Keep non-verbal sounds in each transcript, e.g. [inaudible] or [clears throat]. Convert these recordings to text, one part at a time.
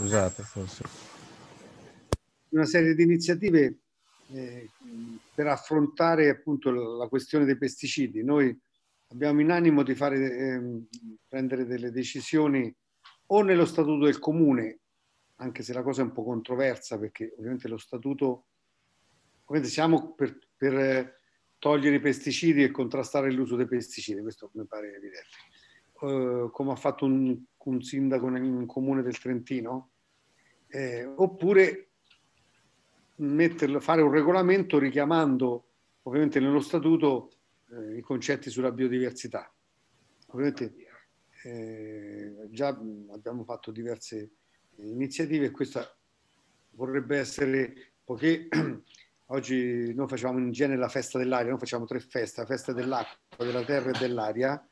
scusate forse. Una serie di iniziative eh, per affrontare appunto la questione dei pesticidi. Noi abbiamo in animo di fare, eh, prendere delle decisioni o nello statuto del comune, anche se la cosa è un po' controversa perché ovviamente lo statuto, ovviamente siamo per, per eh, togliere i pesticidi e contrastare l'uso dei pesticidi, questo mi pare evidente. Eh, come ha fatto un un sindaco in un comune del Trentino, eh, oppure metterlo, fare un regolamento richiamando ovviamente nello statuto eh, i concetti sulla biodiversità. Ovviamente eh, già abbiamo fatto diverse iniziative e questa vorrebbe essere, poiché [clears throat] oggi noi facciamo in genere la festa dell'aria, noi facciamo tre feste, la festa dell'acqua, della terra e dell'aria,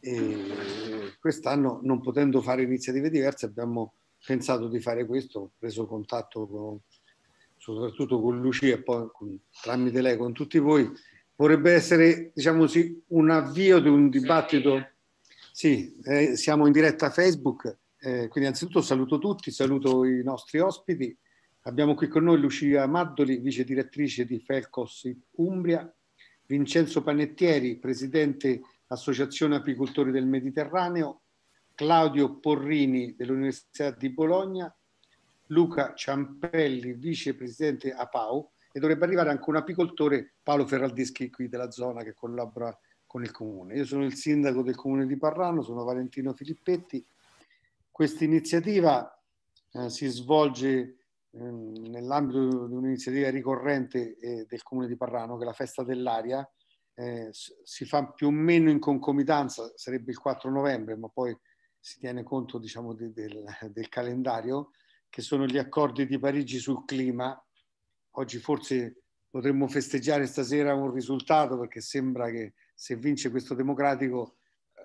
e Quest'anno, non potendo fare iniziative diverse, abbiamo pensato di fare questo, ho preso contatto con, soprattutto con Lucia e poi con, tramite lei con tutti voi. Vorrebbe essere, diciamo così, un avvio di un dibattito. Sì, eh, siamo in diretta Facebook, eh, quindi anzitutto saluto tutti, saluto i nostri ospiti. Abbiamo qui con noi Lucia Maddoli, vice direttrice di Felcos Umbria, Vincenzo Panettieri, presidente Associazione Apicoltori del Mediterraneo, Claudio Porrini dell'Università di Bologna, Luca Ciampelli, vicepresidente APAU, e dovrebbe arrivare anche un apicoltore, Paolo Ferraldeschi, qui della zona che collabora con il comune. Io sono il sindaco del comune di Parrano, sono Valentino Filippetti. Questa iniziativa eh, si svolge ehm, nell'ambito di un'iniziativa ricorrente eh, del comune di Parrano, che è la festa dell'aria, eh, si fa più o meno in concomitanza, sarebbe il 4 novembre, ma poi si tiene conto diciamo, di, del, del, calendario, che sono gli accordi di Parigi sul clima. Oggi forse potremmo festeggiare stasera un risultato perché sembra che se vince questo democratico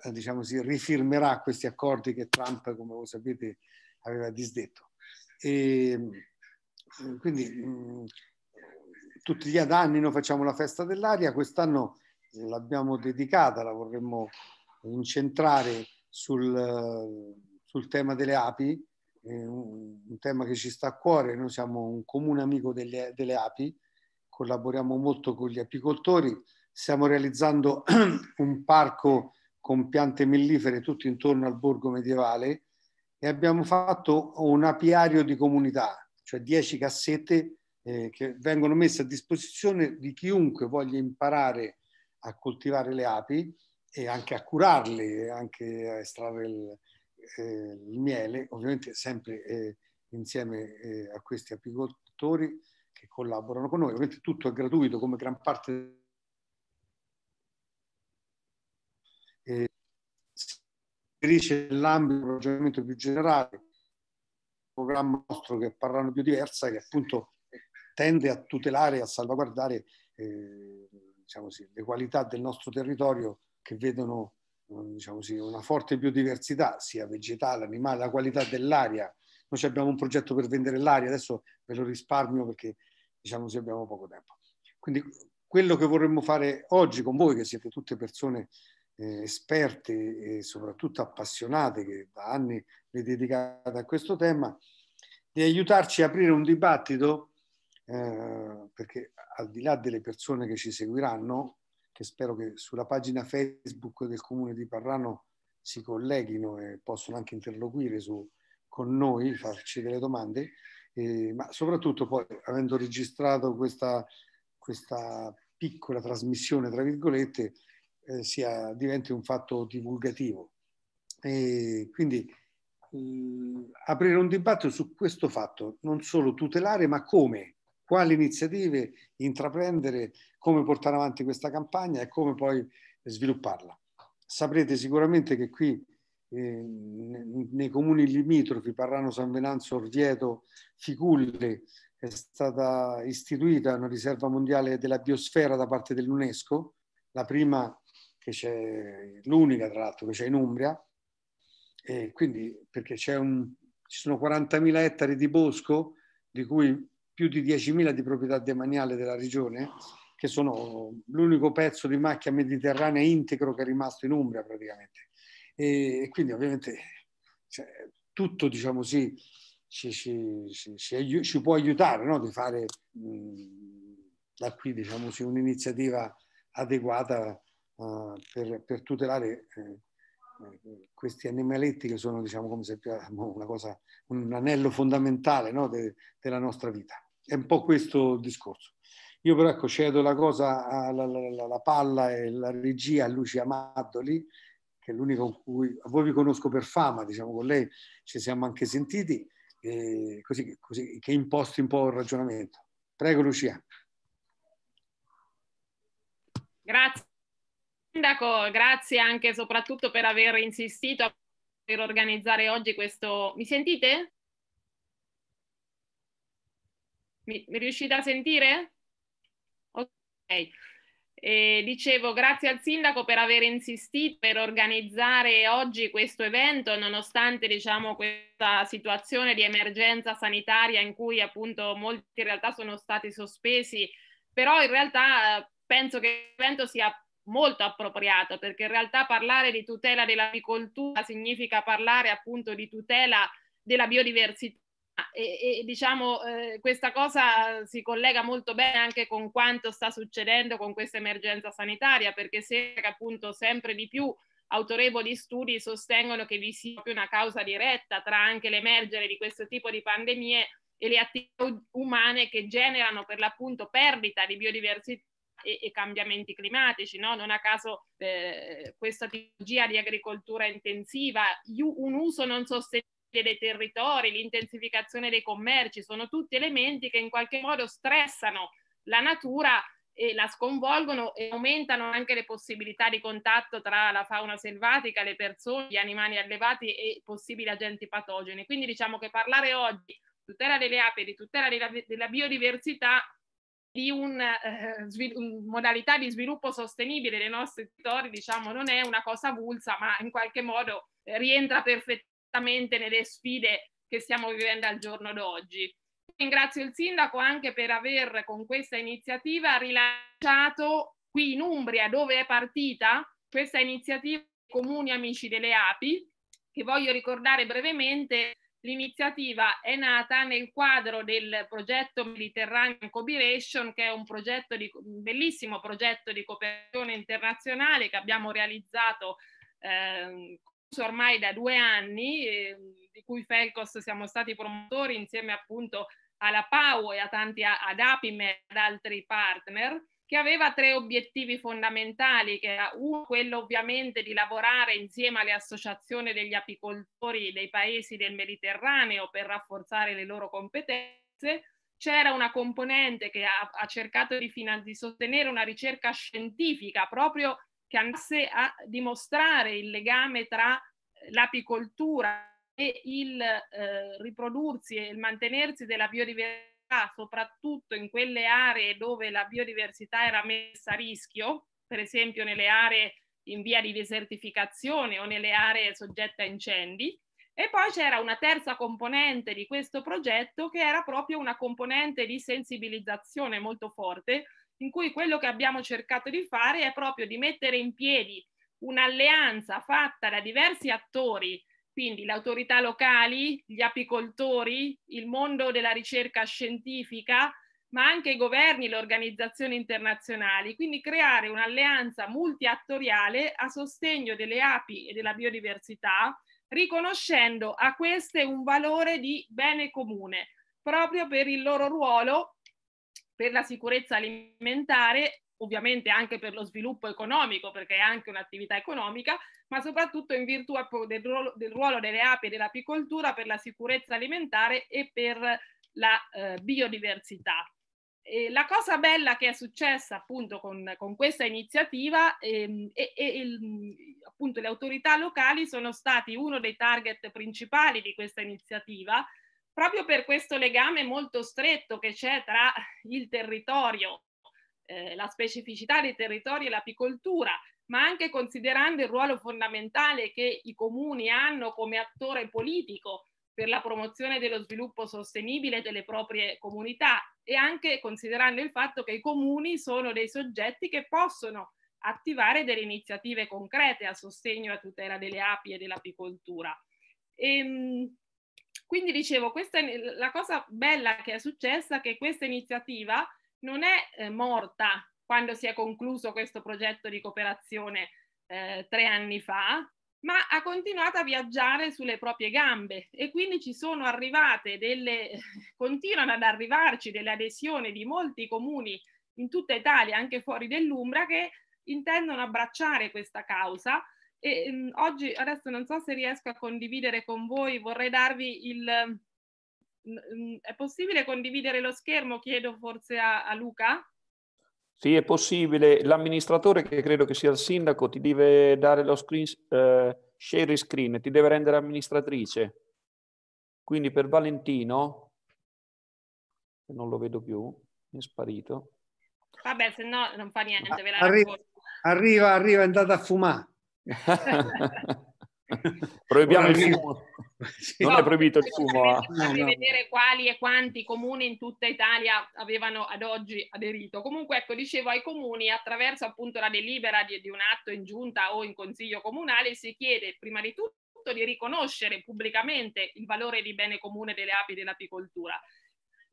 eh, diciamo, si rifirmerà questi accordi che Trump, come voi sapete, aveva disdetto. E, mm, quindi mh, mm, tutti gli anni noi facciamo la festa dell'aria, quest'anno l'abbiamo dedicata, la vorremmo incentrare sul, sul tema delle api, un, un, tema che ci sta a cuore, noi siamo un comune amico delle, delle api, collaboriamo molto con gli apicoltori, stiamo realizzando [clears throat] un parco con piante mellifere tutto intorno al borgo medievale e abbiamo fatto un apiario di comunità, cioè 10 cassette eh, che vengono messe a disposizione di chiunque voglia imparare a coltivare le api e anche a curarle, anche a estrarre il, eh, il miele, ovviamente sempre eh, insieme eh, a questi apicoltori che collaborano con noi. Ovviamente tutto è gratuito come gran parte. Eh, si inserisce nell'ambito di un ragionamento più generale, il programma nostro che parlano più diversa, che appunto tende a tutelare, a salvaguardare eh, diciamo così, le qualità del nostro territorio che vedono eh, diciamo così, una forte biodiversità, sia vegetale, animale, la qualità dell'aria. Noi abbiamo un progetto per vendere l'aria, adesso ve lo risparmio perché diciamo così abbiamo poco tempo. Quindi quello che vorremmo fare oggi con voi, che siete tutte persone eh, esperte e soprattutto appassionate, che da anni vi dedicate a questo tema, di aiutarci a aprire un dibattito eh, perché al di là delle persone che ci seguiranno, che spero che sulla pagina Facebook del Comune di Parrano si colleghino e possono anche interloquire su, con noi, farci delle domande, eh, ma soprattutto poi avendo registrato questa, questa piccola trasmissione, tra virgolette, eh, sia, diventi un fatto divulgativo. E quindi mh, eh, aprire un dibattito su questo fatto, non solo tutelare, ma come quali iniziative intraprendere, come portare avanti questa campagna e come poi svilupparla. Saprete sicuramente che qui eh, nei comuni limitrofi, Parrano, San Venanzo, Orvieto, Ficulle, è stata istituita una riserva mondiale della biosfera da parte dell'UNESCO, la prima che c'è, l'unica tra l'altro che c'è in Umbria, e quindi perché c'è un, ci sono 40.000 ettari di bosco di cui più di 10.000 di proprietà demaniale della regione, che sono l'unico pezzo di macchia mediterranea integro che è rimasto in Umbria praticamente. E quindi ovviamente cioè, tutto, diciamo sì, ci, ci, ci, ci può aiutare no? di fare mh, da qui, diciamo sì, un'iniziativa adeguata uh, per, per, tutelare eh, questi animaletti che sono, diciamo, come se [laughs] una cosa, un anello fondamentale no, de, della nostra vita. È un po' questo il discorso. Io però ecco, cedo la cosa, alla, la, la, la, palla e la regia a Lucia Maddoli, che è l'unico con cui, a voi vi conosco per fama, diciamo, con lei ci siamo anche sentiti, e così, così che imposti un po' il ragionamento. Prego Lucia. Grazie. Sindaco, grazie anche e soprattutto per aver insistito per organizzare oggi questo... Mi sentite? Mi, mi riuscite a sentire? Ok. E dicevo grazie al sindaco per aver insistito per organizzare oggi questo evento nonostante diciamo questa situazione di emergenza sanitaria in cui appunto molti in realtà sono stati sospesi però in realtà penso che l'evento sia molto appropriato perché in realtà parlare di tutela dell'apicoltura significa parlare appunto di tutela della biodiversità e, e diciamo eh, questa cosa si collega molto bene anche con quanto sta succedendo con questa emergenza sanitaria perché sembra che appunto sempre di più autorevoli studi sostengono che vi sia una causa diretta tra anche l'emergere di questo tipo di pandemie e le attività umane che generano per l'appunto perdita di biodiversità e, e cambiamenti climatici. No? Non a caso eh, questa tipologia di agricoltura intensiva, un uso non sostenibile dei territori, l'intensificazione dei commerci, sono tutti elementi che in qualche modo stressano la natura e la sconvolgono e aumentano anche le possibilità di contatto tra la fauna selvatica, le persone, gli animali allevati e possibili agenti patogeni. Quindi diciamo che parlare oggi di tutela delle api di tutela della biodiversità di una eh, svil- modalità di sviluppo sostenibile dei nostri territori, diciamo, non è una cosa avulsa, ma in qualche modo eh, rientra perfettamente nelle sfide che stiamo vivendo al giorno d'oggi. Ringrazio il sindaco anche per aver con questa iniziativa rilanciato qui in Umbria, dove è partita questa iniziativa dei Comuni Amici delle Api, che voglio ricordare brevemente L'iniziativa è nata nel quadro del progetto Mediterranean Cooperation, che è un, progetto di, un bellissimo progetto di cooperazione internazionale che abbiamo realizzato eh, ormai da due anni, eh, di cui Felcos siamo stati promotori insieme appunto alla PAU e a tanti ad Apime e ad altri partner che aveva tre obiettivi fondamentali, che era uno quello ovviamente di lavorare insieme alle associazioni degli apicoltori dei paesi del Mediterraneo per rafforzare le loro competenze, c'era una componente che ha, ha cercato di, di, sostenere una ricerca scientifica proprio che andasse a dimostrare il legame tra l'apicoltura e il eh, riprodursi e il mantenersi della biodiversità soprattutto in quelle aree dove la biodiversità era messa a rischio, per esempio nelle aree in via di desertificazione o nelle aree soggette a incendi. E poi c'era una terza componente di questo progetto che era proprio una componente di sensibilizzazione molto forte, in cui quello che abbiamo cercato di fare è proprio di mettere in piedi un'alleanza fatta da diversi attori quindi le autorità locali, gli apicoltori, il mondo della ricerca scientifica, ma anche i governi, e le organizzazioni internazionali. Quindi creare un'alleanza multiattoriale a sostegno delle api e della biodiversità, riconoscendo a queste un valore di bene comune, proprio per il loro ruolo per la sicurezza alimentare ovviamente anche per lo sviluppo economico, perché è anche un'attività economica, ma soprattutto in virtù del ruolo, del ruolo delle api e dell'apicoltura per la sicurezza alimentare e per la eh, biodiversità. E la cosa bella che è successa appunto con, con questa iniziativa e, ehm, e, e il, appunto le autorità locali sono stati uno dei target principali di questa iniziativa proprio per questo legame molto stretto che c'è tra il territorio eh, la specificità dei territori e l'apicoltura, ma anche considerando il ruolo fondamentale che i comuni hanno come attore politico per la promozione dello sviluppo sostenibile delle proprie comunità e anche considerando il fatto che i comuni sono dei soggetti che possono attivare delle iniziative concrete a sostegno e a tutela delle api e dell'apicoltura. Ehm, quindi dicevo, questa, la cosa bella che è successa è che questa iniziativa non è eh, morta quando si è concluso questo progetto di cooperazione eh, tre anni fa, ma ha continuato a viaggiare sulle proprie gambe e quindi ci sono arrivate delle, [laughs] continuano ad arrivarci delle adesioni di molti comuni in tutta Italia, anche fuori dell'Umbra, che intendono abbracciare questa causa. E, mh, mm, oggi, adesso non so se riesco a condividere con voi, vorrei darvi il, Mm, è possibile condividere lo schermo? Chiedo forse a, a Luca. Sì, è possibile. L'amministratore, che credo che sia il sindaco, ti deve dare lo screen, eh, share screen, ti deve rendere amministratrice. Quindi per Valentino, non lo vedo più, è sparito. Vabbè, se no non fa niente, ve la arriva, arriva, arriva, è andata a fumare. [laughs] [laughs] [laughs] Proibiamo il fumo. Non no, è proibito il fumo. Fammi ah. no, no. vedere quali e quanti comuni in tutta Italia avevano ad oggi aderito. Comunque, ecco, dicevo ai comuni, attraverso appunto la delibera di, di un atto in giunta o in consiglio comunale, si chiede prima di tutto di riconoscere pubblicamente il valore di bene comune delle api dell'apicoltura.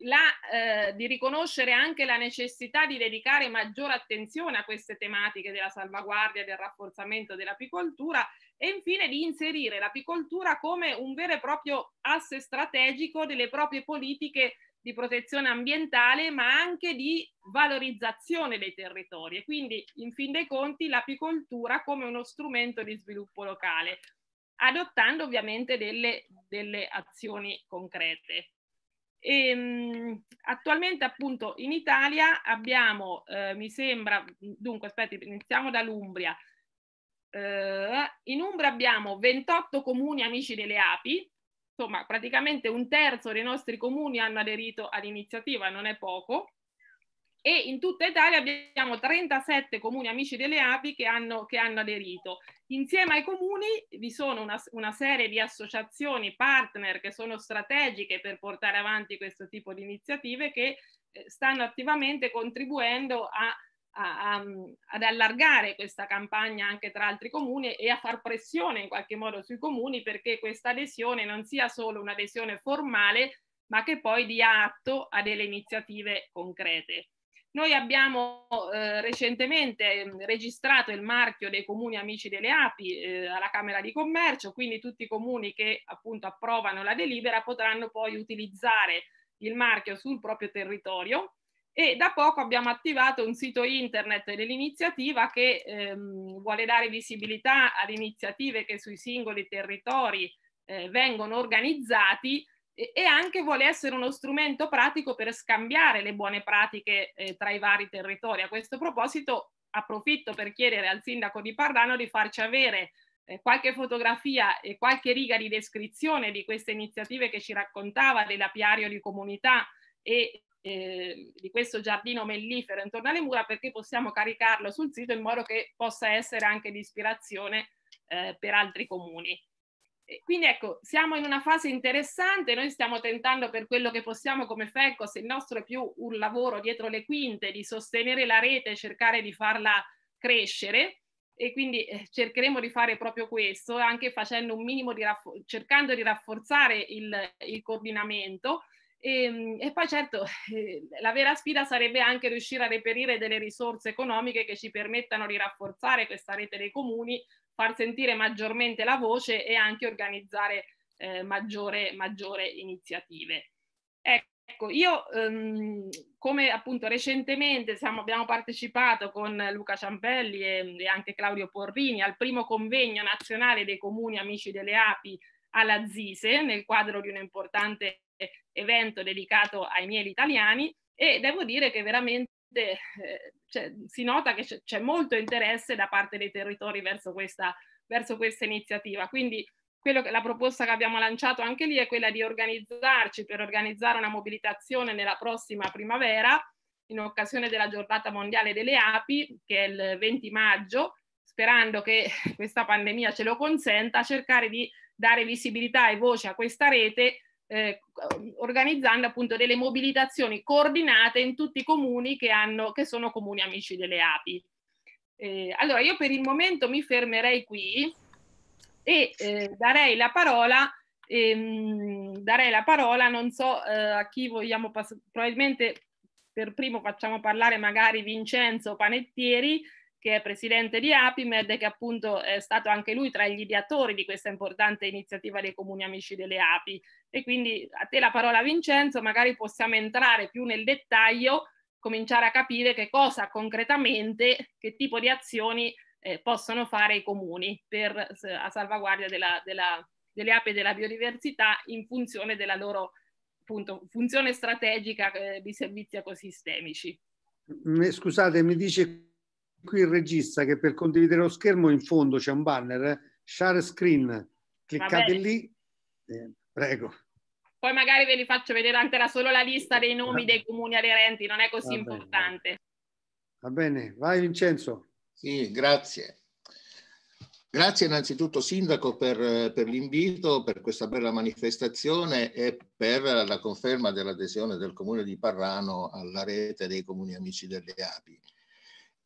La, eh, di riconoscere anche la necessità di dedicare maggiore attenzione a queste tematiche della salvaguardia e del rafforzamento dell'apicoltura e infine di inserire l'apicoltura come un vero e proprio asse strategico delle proprie politiche di protezione ambientale, ma anche di valorizzazione dei territori e quindi in fin dei conti l'apicoltura come uno strumento di sviluppo locale, adottando ovviamente delle, delle azioni concrete. E, ehm, attualmente appunto in Italia abbiamo, eh, mi sembra, dunque aspetti, iniziamo dall'Umbria, eh, in Umbra abbiamo 28 comuni amici delle api, insomma praticamente un terzo dei nostri comuni hanno aderito all'iniziativa, non è poco, e in tutta Italia abbiamo 37 comuni amici delle api che hanno, che hanno aderito. Insieme ai comuni vi sono una, una, serie di associazioni partner che sono strategiche per portare avanti questo tipo di iniziative che eh, stanno attivamente contribuendo a a, a, ad allargare questa campagna anche tra altri comuni e a far pressione in qualche modo sui comuni perché questa adesione non sia solo un'adesione formale ma che poi dia atto a delle iniziative concrete. Noi abbiamo eh, recentemente mm, registrato il marchio dei comuni amici delle api eh, alla Camera di Commercio, quindi tutti i comuni che appunto approvano la delibera potranno poi utilizzare il marchio sul proprio territorio e da poco abbiamo attivato un sito internet dell'iniziativa che ehm, vuole dare visibilità ad iniziative che sui singoli territori eh, vengono organizzati e, e, anche vuole essere uno strumento pratico per scambiare le buone pratiche eh, tra i vari territori. A questo proposito approfitto per chiedere al sindaco di Pardano di farci avere eh, qualche fotografia e qualche riga di descrizione di queste iniziative che ci raccontava dell'apiario di comunità e Ehm, di questo giardino mellifero intorno alle mura perché possiamo caricarlo sul sito in modo che possa essere anche di ispirazione eh, per altri comuni. E quindi ecco, siamo in una fase interessante, noi stiamo tentando per quello che possiamo come FECOS, il nostro è più un lavoro dietro le quinte, di sostenere la rete, cercare di farla crescere e quindi eh, cercheremo di fare proprio questo, anche facendo un minimo di cercando di rafforzare il, il coordinamento, e, ehm, e, poi certo [laughs] eh, la vera sfida sarebbe anche riuscire a reperire delle risorse economiche che ci permettano di rafforzare questa rete dei comuni, far sentire maggiormente la voce e anche organizzare eh, maggiore, maggiore, iniziative. Ecco, io ehm, come appunto recentemente siamo, abbiamo partecipato con Luca Ciampelli e, e anche Claudio Porrini al primo convegno nazionale dei comuni amici delle api alla ZISE nel quadro di un'importante eh, evento dedicato ai miei italiani e devo dire che veramente eh, cioè, si nota che c'è, molto interesse da parte dei territori verso questa, verso questa iniziativa. Quindi che, la proposta che abbiamo lanciato anche lì è quella di organizzarci per organizzare una mobilitazione nella prossima primavera in occasione della giornata mondiale delle api, che è il 20 maggio, sperando che questa pandemia ce lo consenta, cercare di dare visibilità e voce a questa rete eh, um, organizzando appunto delle mobilitazioni coordinate in tutti i comuni che, hanno, che sono comuni amici delle api. Eh, allora io per il momento mi fermerei qui e eh, darei la parola, ehm, darei la parola, non so eh, a chi vogliamo passare, probabilmente per primo facciamo parlare magari Vincenzo Panettieri, che è presidente di Apimed, che appunto è stato anche lui tra gli ideatori di questa importante iniziativa dei comuni amici delle api. E quindi a te la parola Vincenzo, magari possiamo entrare più nel dettaglio, cominciare a capire che cosa concretamente, che tipo di azioni eh, possono fare i comuni per, a salvaguardia della, della, delle api e della biodiversità in funzione della loro appunto, funzione strategica eh, di servizi ecosistemici. Scusate, mi dice qui il regista che per condividere lo schermo in fondo c'è un banner, eh? share screen, cliccate lì, eh, prego. Poi magari ve li faccio vedere anche era solo la lista dei nomi dei comuni aderenti, non è così Va importante. Bene. Va bene, vai Vincenzo. Sì, grazie. Grazie innanzitutto Sindaco per, per l'invito, per questa bella manifestazione e per la conferma dell'adesione del Comune di Parrano alla rete dei comuni amici delle api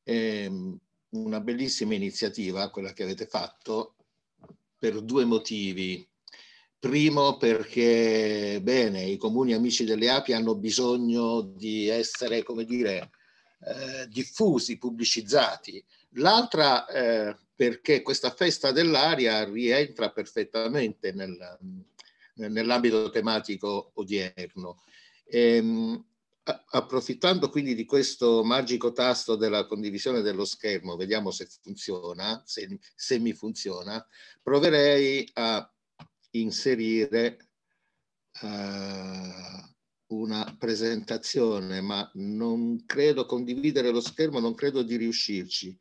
ehm, una bellissima iniziativa, quella che avete fatto, per due motivi. Primo perché, bene, i comuni amici delle api hanno bisogno di essere, come dire, eh, diffusi, pubblicizzati. L'altra eh, perché questa festa dell'aria rientra perfettamente nel, nell'ambito tematico odierno. Ehm, approfittando quindi di questo magico tasto della condivisione dello schermo, vediamo se funziona, se, se mi funziona, proverei a inserire uh, una presentazione, ma non credo condividere lo schermo, non credo di riuscirci.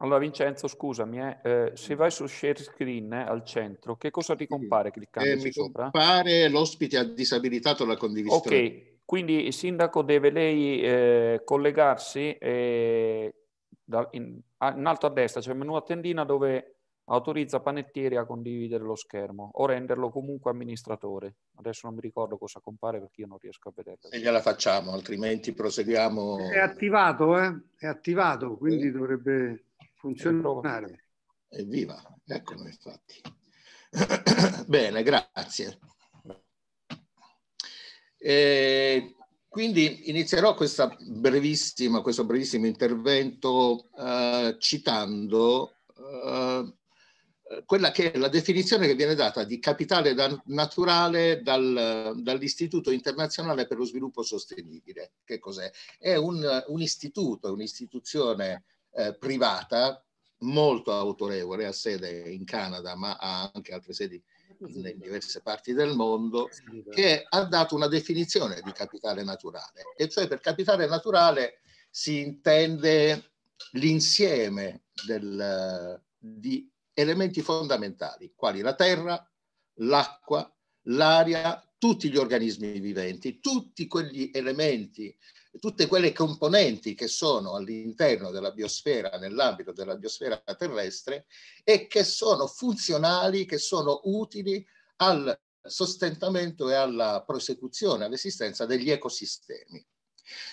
Allora Vincenzo, scusami, eh, eh se vai su share screen eh, al centro, che cosa ti compare cliccando eh, Mi compare l'ospite ha disabilitato la condivisione. Ok, quindi il sindaco deve lei eh, collegarsi eh, in, in, alto a destra, c'è cioè il menu a tendina dove autorizza panettieri a condividere lo schermo o renderlo comunque amministratore. Adesso non mi ricordo cosa compare perché io non riesco a vederlo. E gliela facciamo, altrimenti proseguiamo. È attivato, eh? È attivato, quindi eh. dovrebbe funzionare. Evviva, eccolo infatti. [coughs] Bene, grazie. E eh, quindi inizierò questo brevissimo intervento eh, citando eh, quella che è la definizione che viene data di capitale da, naturale dal, dall'Istituto internazionale per lo sviluppo sostenibile. Che cos'è? È un, un istituto, un'istituzione eh, privata molto autorevole, ha sede in Canada ma ha anche altre sedi in diverse parti del mondo, che ha dato una definizione di capitale naturale. E cioè per capitale naturale si intende l'insieme del, di elementi fondamentali, quali la terra, l'acqua, l'aria, tutti gli organismi viventi, tutti quegli elementi tutte quelle componenti che sono all'interno della biosfera, nell'ambito della biosfera terrestre e che sono funzionali, che sono utili al sostentamento e alla prosecuzione, all'esistenza degli ecosistemi.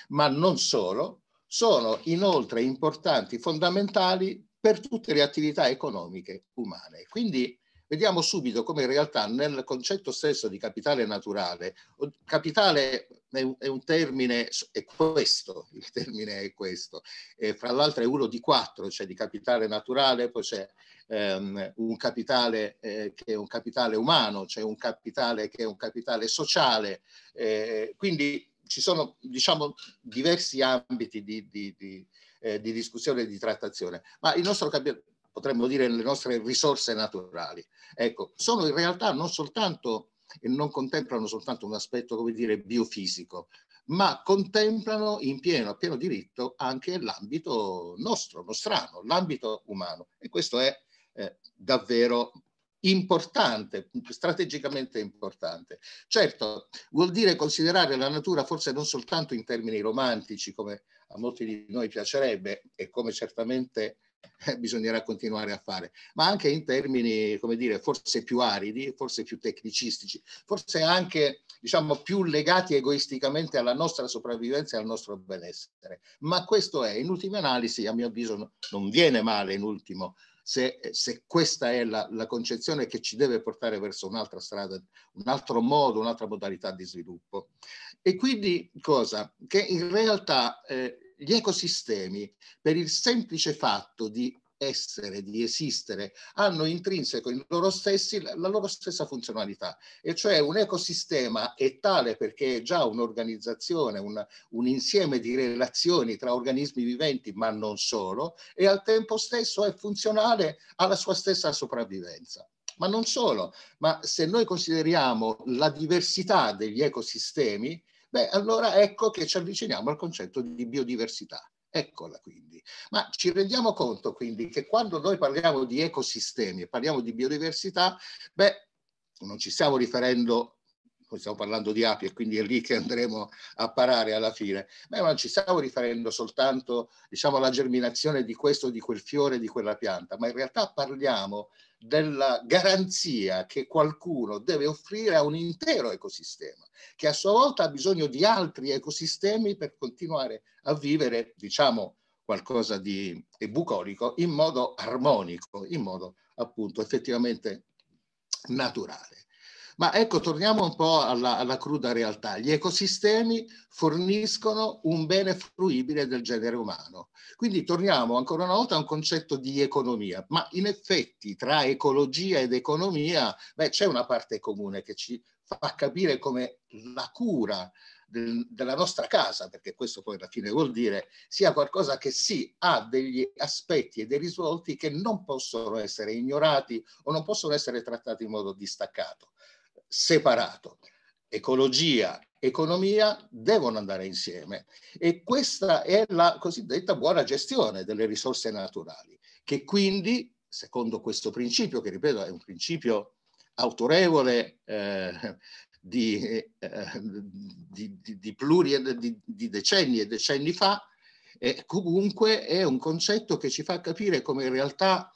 Ma non solo, sono inoltre importanti, fondamentali per tutte le attività economiche umane. Quindi vediamo subito come in realtà nel concetto stesso di capitale naturale, capitale è un, è un termine, è questo, [laughs] il termine è questo, e fra l'altro è uno di quattro, c'è cioè di capitale naturale, poi c'è ehm, un capitale eh, che è un capitale umano, c'è cioè un capitale che è un capitale sociale, eh, quindi ci sono diciamo diversi ambiti di, di, di, eh, di discussione e di trattazione, ma il nostro capitale potremmo dire le nostre risorse naturali. Ecco, sono in realtà non soltanto e non contemplano soltanto un aspetto, come dire, biofisico, ma contemplano in pieno, a pieno diritto anche l'ambito nostro, nostrano, l'ambito umano. E questo è eh, davvero importante, strategicamente importante. Certo, vuol dire considerare la natura forse non soltanto in termini romantici, come a molti di noi piacerebbe e come certamente [laughs] bisognerà continuare a fare, ma anche in termini, come dire, forse più aridi, forse più tecnicistici, forse anche, diciamo, più legati egoisticamente alla nostra sopravvivenza e al nostro benessere. Ma questo è, in ultima analisi, a mio avviso, non viene male in ultimo se, se, questa è la, la, concezione che ci deve portare verso un'altra strada, un altro modo, un'altra modalità di sviluppo. E quindi cosa? Che in realtà eh, gli ecosistemi, per il semplice fatto di essere, di esistere, hanno intrinseco in loro stessi la loro stessa funzionalità. E cioè un ecosistema è tale perché è già un'organizzazione, un, un, insieme di relazioni tra organismi viventi, ma non solo, e al tempo stesso è funzionale alla sua stessa sopravvivenza. Ma non solo, ma se noi consideriamo la diversità degli ecosistemi, Beh, allora ecco che ci avviciniamo al concetto di biodiversità. Eccola quindi. Ma ci rendiamo conto quindi che quando noi parliamo di ecosistemi e parliamo di biodiversità, beh, non ci stiamo riferendo poi stiamo parlando di api e quindi è lì che andremo a parare alla fine, Beh, ma ci stiamo riferendo soltanto diciamo, alla germinazione di questo, di quel fiore, di quella pianta, ma in realtà parliamo della garanzia che qualcuno deve offrire a un intero ecosistema, che a sua volta ha bisogno di altri ecosistemi per continuare a vivere, diciamo, qualcosa di bucolico in modo armonico, in modo appunto effettivamente naturale. Ma ecco, torniamo un po' alla, alla cruda realtà. Gli ecosistemi forniscono un bene fruibile del genere umano. Quindi torniamo ancora una volta a un concetto di economia, ma in effetti tra ecologia ed economia beh, c'è una parte comune che ci fa capire come la cura del, della nostra casa, perché questo poi alla fine vuol dire, sia qualcosa che sì ha degli aspetti e dei risvolti che non possono essere ignorati o non possono essere trattati in modo distaccato separato. Ecologia, economia devono andare insieme e questa è la cosiddetta buona gestione delle risorse naturali, che quindi, secondo questo principio, che ripeto è un principio autorevole eh, di, eh, di, di, di, pluri, di, di decenni e decenni fa, eh, comunque è un concetto che ci fa capire come in realtà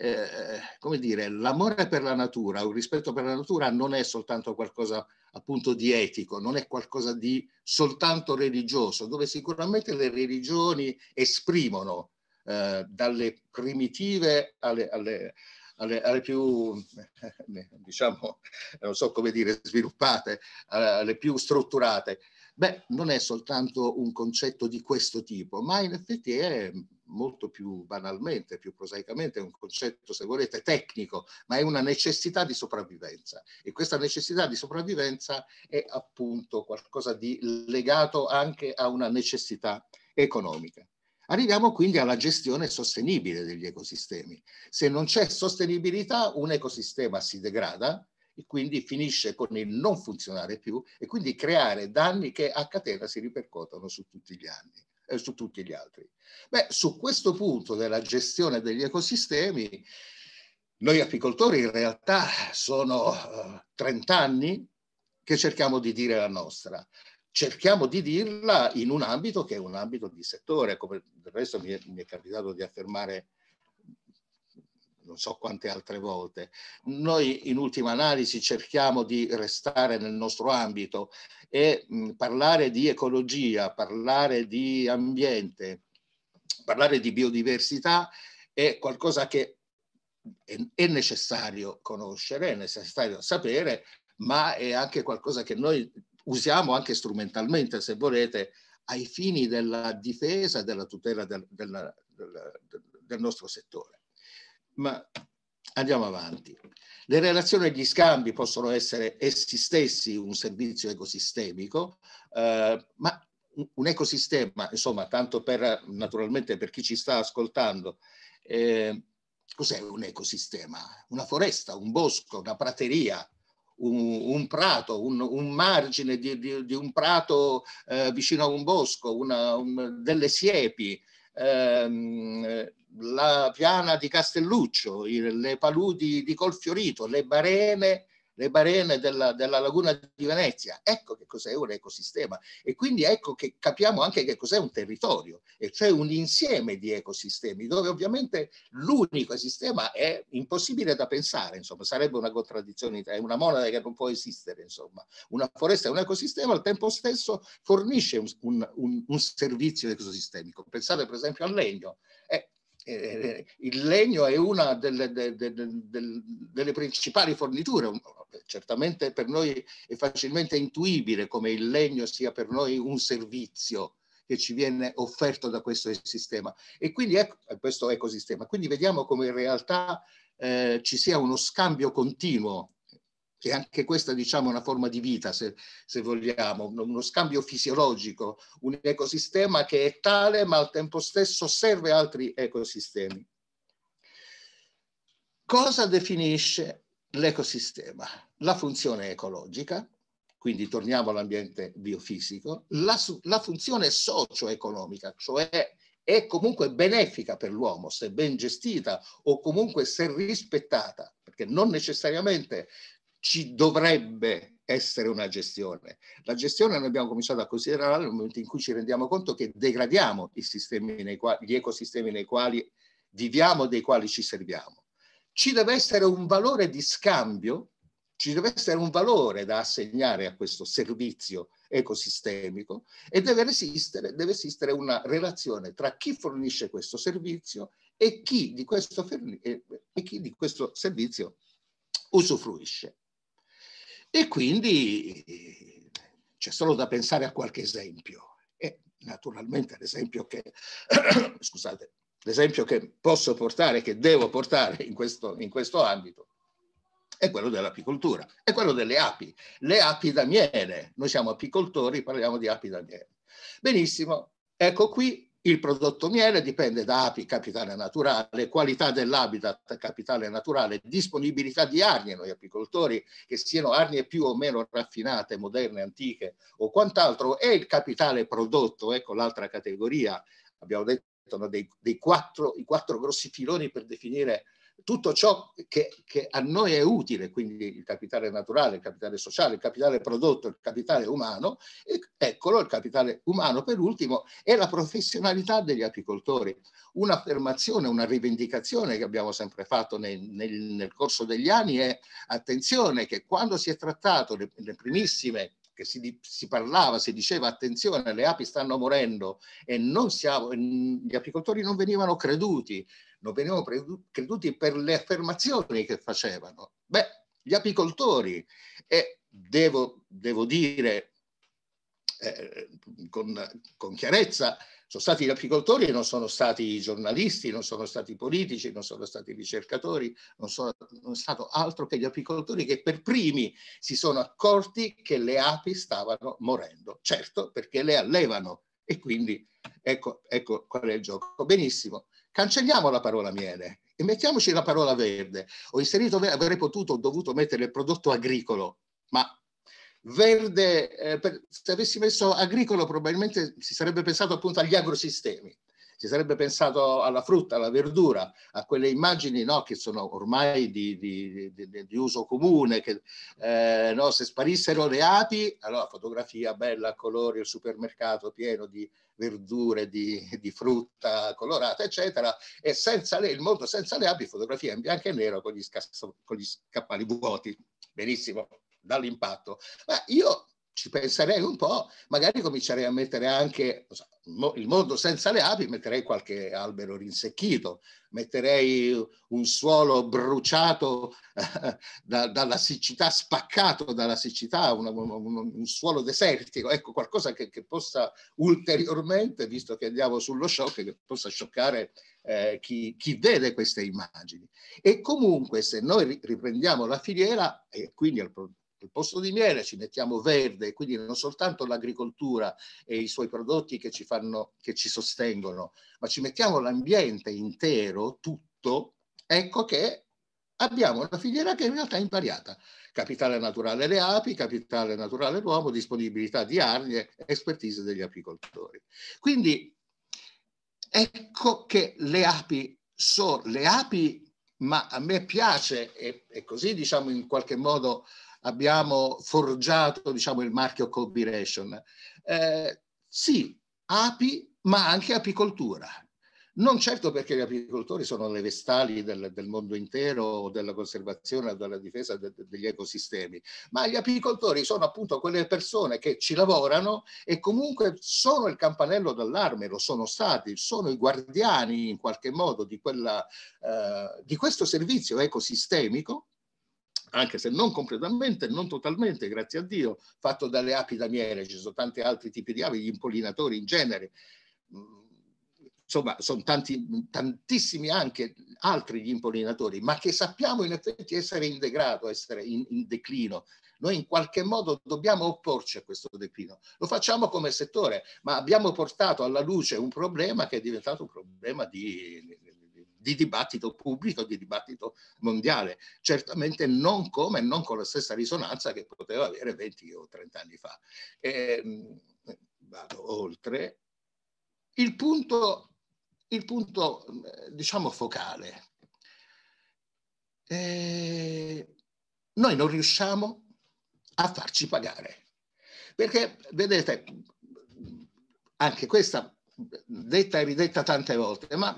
eh, come dire, l'amore per la natura, il rispetto per la natura non è soltanto qualcosa appunto di etico, non è qualcosa di soltanto religioso, dove sicuramente le religioni esprimono eh, dalle primitive alle, alle, alle, alle più, eh, diciamo, non so come dire, sviluppate, eh, alle più strutturate, beh, non è soltanto un concetto di questo tipo, ma in effetti è molto più banalmente, più prosaicamente, un concetto, se volete, tecnico, ma è una necessità di sopravvivenza. E questa necessità di sopravvivenza è appunto qualcosa di legato anche a una necessità economica. Arriviamo quindi alla gestione sostenibile degli ecosistemi. Se non c'è sostenibilità, un ecosistema si degrada, e quindi finisce con il non funzionare più e quindi creare danni che a catena si ripercuotono su tutti gli anni eh, su tutti gli altri. Beh, su questo punto della gestione degli ecosistemi, noi apicoltori in realtà sono uh, eh, 30 anni che cerchiamo di dire la nostra. Cerchiamo di dirla in un ambito che è un ambito di settore, come del resto mi è, mi è capitato di affermare non so quante altre volte. Noi in ultima analisi cerchiamo di restare nel nostro ambito e mh, parlare di ecologia, parlare di ambiente, parlare di biodiversità è qualcosa che è, è necessario conoscere, è necessario sapere, ma è anche qualcosa che noi usiamo anche strumentalmente, se volete, ai fini della difesa e della tutela del, della, del, del nostro settore ma andiamo avanti. Le relazioni e gli scambi possono essere essi stessi un servizio ecosistemico, eh, ma un ecosistema, insomma, tanto per naturalmente per chi ci sta ascoltando, eh, cos'è un ecosistema? Una foresta, un bosco, una prateria, un, un prato, un, un, margine di, di, di un prato eh, vicino a un bosco, una, un, delle siepi, ehm, la piana di Castelluccio, il, le paludi di Colfiorito, le barene le barene della, della, laguna di Venezia. Ecco che cos'è un ecosistema e quindi ecco che capiamo anche che cos'è un territorio, e cioè un insieme di ecosistemi dove ovviamente l'unico sistema è impossibile da pensare, insomma, sarebbe una contraddizione, è una monada che non può esistere, insomma. Una foresta è un ecosistema, al tempo stesso fornisce un, un, un servizio ecosistemico. Pensate per esempio al legno, eh, eh, eh, il legno è una delle, de, de, delle, principali forniture, certamente per noi è facilmente intuibile come il legno sia per noi un servizio che ci viene offerto da questo sistema e quindi ecco, eh, questo ecosistema. Quindi vediamo come in realtà eh, ci sia uno scambio continuo che anche questa diciamo è una forma di vita se, se, vogliamo, uno scambio fisiologico, un ecosistema che è tale ma al tempo stesso serve altri ecosistemi. Cosa definisce l'ecosistema? La funzione ecologica, quindi torniamo all'ambiente biofisico, la, la funzione socio-economica, cioè è comunque benefica per l'uomo se ben gestita o comunque se rispettata, perché non necessariamente ci dovrebbe essere una gestione. La gestione noi abbiamo cominciato a considerarla nel momento in cui ci rendiamo conto che degradiamo quali, gli ecosistemi nei quali viviamo, dei quali ci serviamo. Ci deve essere un valore di scambio, ci deve essere un valore da assegnare a questo servizio ecosistemico e deve esistere, deve esistere una relazione tra chi fornisce questo servizio e chi di questo, e chi di questo servizio usufruisce. E quindi c'è solo da pensare a qualche esempio. E naturalmente l'esempio che, [coughs] scusate, l'esempio che posso portare, che devo portare in questo, in questo ambito, è quello dell'apicoltura, è quello delle api, le api da miele. Noi siamo apicoltori, parliamo di api da miele. Benissimo, ecco qui il prodotto miele dipende da api, capitale naturale, qualità dell'habitat, capitale naturale, disponibilità di arnie. Noi apicoltori, che siano arnie più o meno raffinate, moderne, antiche o quant'altro, e il capitale prodotto, ecco l'altra categoria, abbiamo detto, no, dei, dei quattro, i quattro grossi filoni per definire tutto ciò che, che, a noi è utile, quindi il capitale naturale, il capitale sociale, il capitale prodotto, il capitale umano, e, eccolo il capitale umano per ultimo, è la professionalità degli apicoltori. Un'affermazione, una rivendicazione che abbiamo sempre fatto nel, nel, nel corso degli anni è attenzione che quando si è trattato le, le primissime che si, si, parlava, si diceva attenzione, le api stanno morendo e non siamo, gli apicoltori non venivano creduti, non venivano creduti per le affermazioni che facevano. Beh, gli apicoltori, e devo, devo dire eh, con, con chiarezza, sono stati gli apicoltori, non sono stati i giornalisti, non sono stati i politici, non sono stati i ricercatori, non, sono, non è stato altro che gli apicoltori che per primi si sono accorti che le api stavano morendo. Certo, perché le allevano e quindi ecco, ecco qual è il gioco. Benissimo cancelliamo la parola miele e mettiamoci la parola verde. Ho inserito, avrei potuto, ho dovuto mettere il prodotto agricolo, ma verde, eh, per, se avessi messo agricolo probabilmente si sarebbe pensato appunto agli agrosistemi si sarebbe pensato alla frutta, alla verdura, a quelle immagini no, che sono ormai di, di, di, di uso comune, che eh, no, se sparissero le api, allora fotografia bella a colori, il supermercato pieno di verdure, di, di, frutta colorata, eccetera, e senza le, il mondo senza le api, fotografia in bianco e nero con gli, scasso, con gli scappali vuoti. Benissimo, dall'impatto. Ma io ci penserei un po', magari comincerei a mettere anche il mondo senza le api, metterei qualche albero rinsecchito, metterei un suolo bruciato eh, da, dalla siccità, spaccato dalla siccità, una, un, un, suolo desertico, ecco qualcosa che, che, possa ulteriormente, visto che andiamo sullo shock, che possa scioccare eh, chi, chi vede queste immagini. E comunque se noi riprendiamo la filiera e quindi al, al posto di miele ci mettiamo verde, quindi non soltanto l'agricoltura e i suoi prodotti che ci, fanno, che ci sostengono, ma ci mettiamo l'ambiente intero, tutto, ecco che abbiamo una filiera che in realtà è invariata. Capitale naturale le api, capitale naturale l'uomo, disponibilità di arnie, expertise degli apicoltori. Quindi ecco che le api sono le api, ma a me piace, e così diciamo in qualche modo abbiamo forgiato diciamo, il marchio Cobiration. Eh, sì, api, ma anche apicoltura. Non certo perché gli apicoltori sono le vestali del, del mondo intero, o della conservazione, o della difesa de, de, degli ecosistemi, ma gli apicoltori sono appunto quelle persone che ci lavorano e comunque sono il campanello d'allarme, lo sono stati, sono i guardiani in qualche modo di, quella, eh, di questo servizio ecosistemico anche se non completamente, non totalmente, grazie a Dio, fatto dalle api da damiere, ci sono tanti altri tipi di api, gli impollinatori in genere, mm, insomma sono tanti, tantissimi anche altri gli impollinatori, ma che sappiamo in effetti essere in degrado, essere in, in declino. Noi in qualche modo dobbiamo opporci a questo declino. Lo facciamo come settore, ma abbiamo portato alla luce un problema che è diventato un problema di di dibattito pubblico, di dibattito mondiale, certamente non come, non con la stessa risonanza che poteva avere 20 o 30 anni fa. E, ehm, vado oltre. Il punto, il punto eh, diciamo, focale. E eh, noi non riusciamo a farci pagare. Perché, vedete, anche questa detta e ridetta tante volte, ma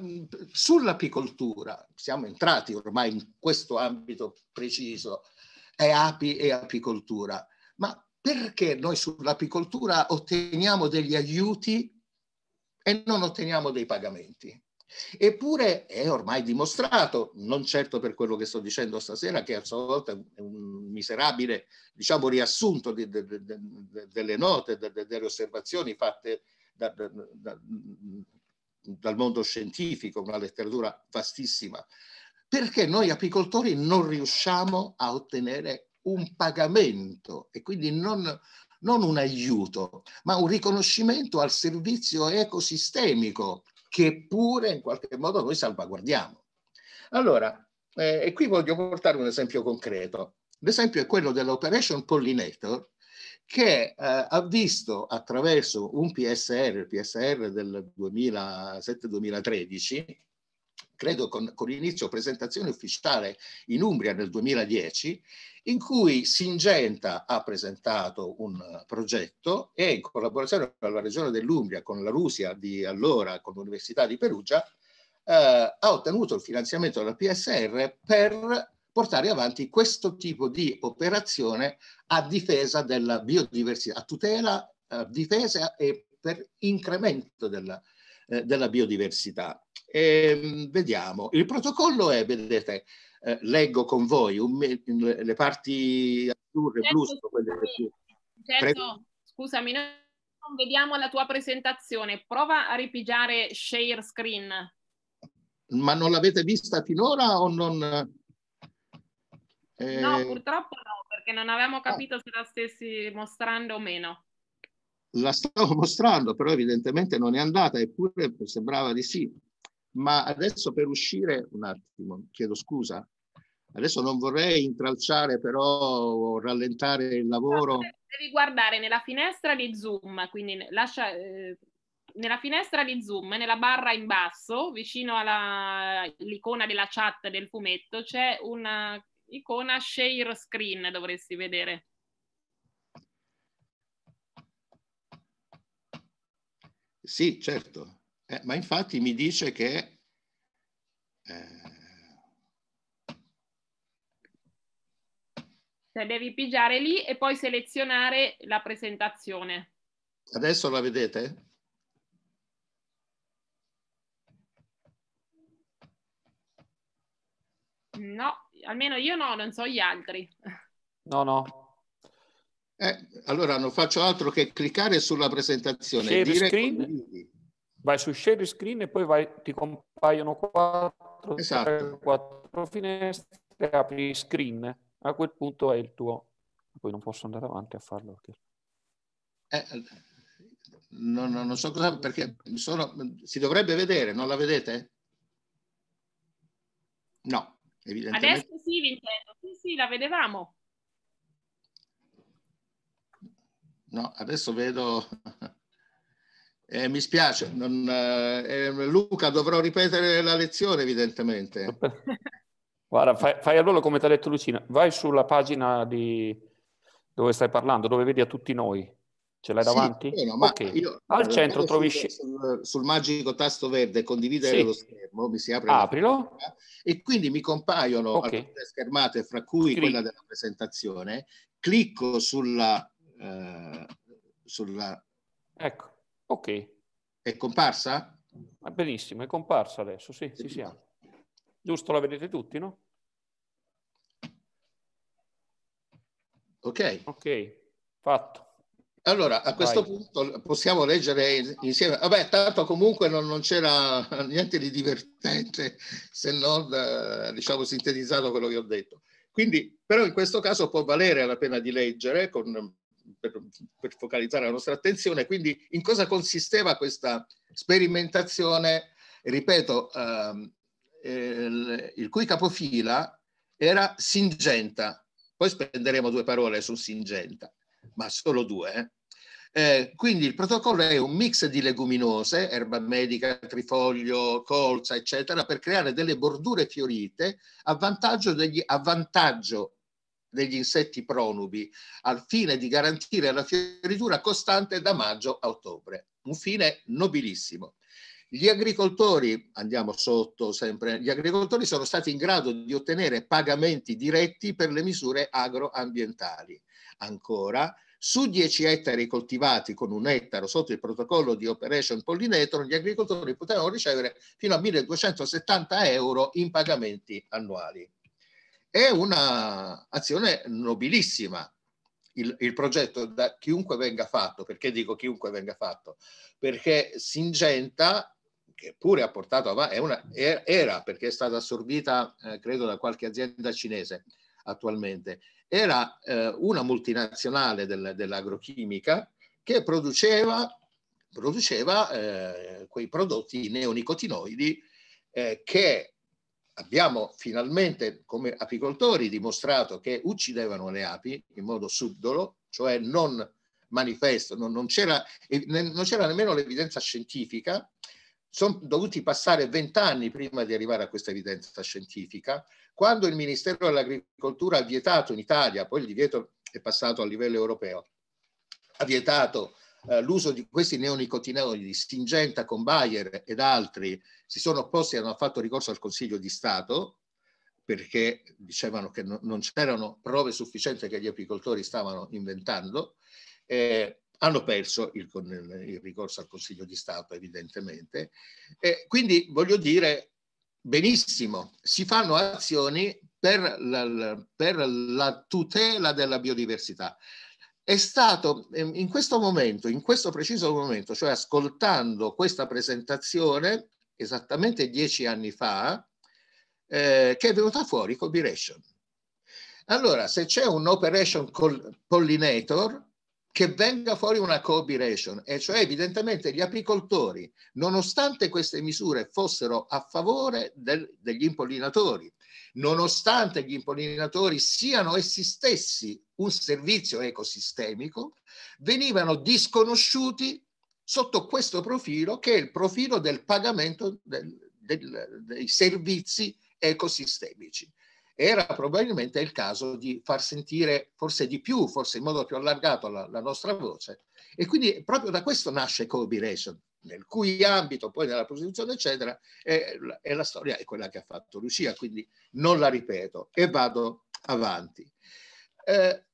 sull'apicoltura, siamo entrati ormai in questo ambito preciso, è api e apicoltura, ma perché noi sull'apicoltura otteniamo degli aiuti e non otteniamo dei pagamenti? Eppure è ormai dimostrato, non certo per quello che sto dicendo stasera, che a sua volta è un miserabile diciamo, riassunto di, de, de, de, delle note, delle osservazioni fatte da, da, dal mondo scientifico, una letteratura vastissima, perché noi apicoltori non riusciamo a ottenere un pagamento e quindi non, non un aiuto, ma un riconoscimento al servizio ecosistemico che pure in qualche modo noi salvaguardiamo. Allora, eh, e qui voglio portare un esempio concreto. L'esempio è quello dell'Operation Pollinator, che eh, ha visto attraverso un PSR, il PSR del 2007-2013, credo con, con inizio presentazione ufficiale in Umbria nel 2010, in cui Singenta ha presentato un progetto e in collaborazione con la regione dell'Umbria, con la Russia di allora, con l'Università di Perugia, eh, ha ottenuto il finanziamento dal PSR per portare avanti questo tipo di operazione a difesa della biodiversità, a tutela, a eh, difesa e per incremento della, eh, della biodiversità. E, ehm, vediamo, il protocollo è, vedete, eh, leggo con voi un, le parti azzurre, certo, blu, scusami, certo, scusami, no, non vediamo la tua presentazione, prova a ripigiare share screen. Ma non l'avete vista finora o non... Eh... No, purtroppo no, perché non avevamo ah. capito ah. se la stessi mostrando o meno. La stavo mostrando, però evidentemente non è andata, eppure sembrava di sì. Ma adesso per uscire, un attimo, chiedo scusa, adesso non vorrei intralciare però o rallentare il lavoro. No, devi guardare nella finestra di Zoom, quindi lascia, eh, nella finestra di Zoom, nella barra in basso, vicino all'icona della chat del fumetto, c'è una icona share screen dovresti vedere. Sì, certo, eh, ma infatti mi dice che eh... cioè devi pigiare lì e poi selezionare la presentazione. Adesso la vedete? No almeno io no, non so gli altri. No, no. Eh, allora non faccio altro che cliccare sulla presentazione. Share dire screen, vai su share screen e poi vai, ti compaiono quattro, esatto. quattro finestre, apri screen. A quel punto è il tuo. Poi non posso andare avanti a farlo. Perché... Eh, eh non, non, so cosa, perché sono, si dovrebbe vedere, non la vedete? No. Adesso sì, Vincenzo, sì, sì, la vedevamo. No, adesso vedo... [laughs] Eh, mi spiace, non, eh, eh, Luca dovrò ripetere la lezione evidentemente. [laughs] Guarda, fai, fai allora come ti ha detto Lucina, vai sulla pagina di... dove stai parlando, dove vedi a tutti noi. Ce l'hai davanti? Sì, no, okay. io, Al eh, centro trovi... Sul, sul, magico tasto verde condividere sì. lo schermo, mi si apre Aprilo. Figura, e quindi mi compaiono okay. alcune schermate, fra cui Clic. quella della presentazione. Clicco sulla... Eh, sulla... Ecco, ok. È comparsa? Ah, benissimo, è comparsa adesso, sì, sì, sì. Giusto, la vedete tutti, no? Ok. Ok, fatto. Allora, a questo Vai. punto possiamo leggere insieme. Vabbè, tanto comunque non, non c'era [laughs] niente di divertente se non, eh, diciamo, sintetizzato quello che ho detto. Quindi, però in questo caso può valere la pena di leggere con, per, per, focalizzare la nostra attenzione. Quindi, in cosa consisteva questa sperimentazione, ripeto, ehm, il, eh, il cui capofila era Singenta. Poi spenderemo due parole su Singenta ma solo due. Eh. eh? quindi il protocollo è un mix di leguminose, erba medica, trifoglio, colza, eccetera, per creare delle bordure fiorite a vantaggio degli, a vantaggio degli insetti pronubi, al fine di garantire la fioritura costante da maggio a ottobre. Un fine nobilissimo. Gli agricoltori, andiamo sotto sempre, gli agricoltori sono stati in grado di ottenere pagamenti diretti per le misure agroambientali. Ancora, su 10 ettari coltivati con un ettaro sotto il protocollo di Operation Pollinatron, gli agricoltori potevano ricevere fino a 1270 euro in pagamenti annuali. È un'azione nobilissima, il, il, progetto da chiunque venga fatto, perché dico chiunque venga fatto? Perché si ingenta che pure ha portato avanti, una, era perché è stata assorbita, eh, credo, da qualche azienda cinese attualmente, era eh, una multinazionale del, dell'agrochimica che produceva, produceva eh, quei prodotti neonicotinoidi eh, che abbiamo finalmente come apicoltori dimostrato che uccidevano le api in modo subdolo, cioè non manifesto, non, non, c'era, non c'era nemmeno l'evidenza scientifica sono dovuti passare vent'anni prima di arrivare a questa evidenza scientifica. Quando il Ministero dell'Agricoltura ha vietato in Italia, poi il divieto è passato a livello europeo, ha vietato eh, l'uso di questi neonicotinoidi, Stingenta con Bayer ed altri si sono opposti e hanno fatto ricorso al Consiglio di Stato perché dicevano che no, non c'erano prove sufficienti che gli apicoltori stavano inventando. Eh, hanno perso il, il, ricorso al Consiglio di Stato, evidentemente. E quindi voglio dire, benissimo, si fanno azioni per la, per la tutela della biodiversità. È stato in questo momento, in questo preciso momento, cioè ascoltando questa presentazione esattamente dieci anni fa, eh, che è venuta fuori Cobiration. Allora, se c'è un Operation Pollinator, che venga fuori una cooperation, e cioè evidentemente gli apicoltori, nonostante queste misure fossero a favore del, degli impollinatori, nonostante gli impollinatori siano essi stessi un servizio ecosistemico, venivano disconosciuti sotto questo profilo che è il profilo del pagamento del, del, dei servizi ecosistemici era probabilmente il caso di far sentire forse di più, forse in modo più allargato la, la nostra voce. E quindi proprio da questo nasce Cooperation, nel cui ambito poi nella prostituzione, eccetera, è, è la storia, è quella che ha fatto Lucia, quindi non la ripeto e vado avanti. Eh,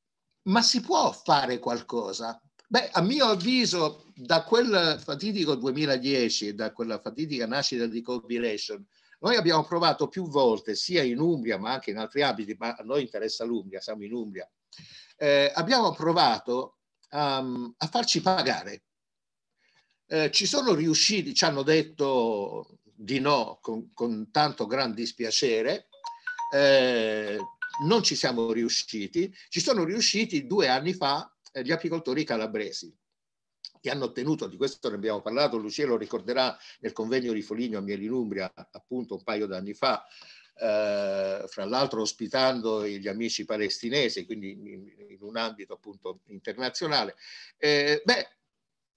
ma si può fare qualcosa? Beh, a mio avviso, da quel fatidico 2010, da quella fatidica nascita di Cooperation, noi abbiamo provato più volte, sia in Umbria ma anche in altri abiti, ma a noi interessa l'Umbria, siamo in Umbria, eh, abbiamo provato um, a farci pagare. Eh, ci sono riusciti, ci hanno detto di no con, con tanto gran dispiacere, eh, non ci siamo riusciti, ci sono riusciti due anni fa eh, gli apicoltori calabresi che hanno ottenuto, di questo ne abbiamo parlato, Lucia lo ricorderà nel convegno di Foligno a Mielinumbria appunto un paio d'anni fa, eh, fra l'altro ospitando gli amici palestinesi, quindi in, in un ambito appunto internazionale. Eh, beh,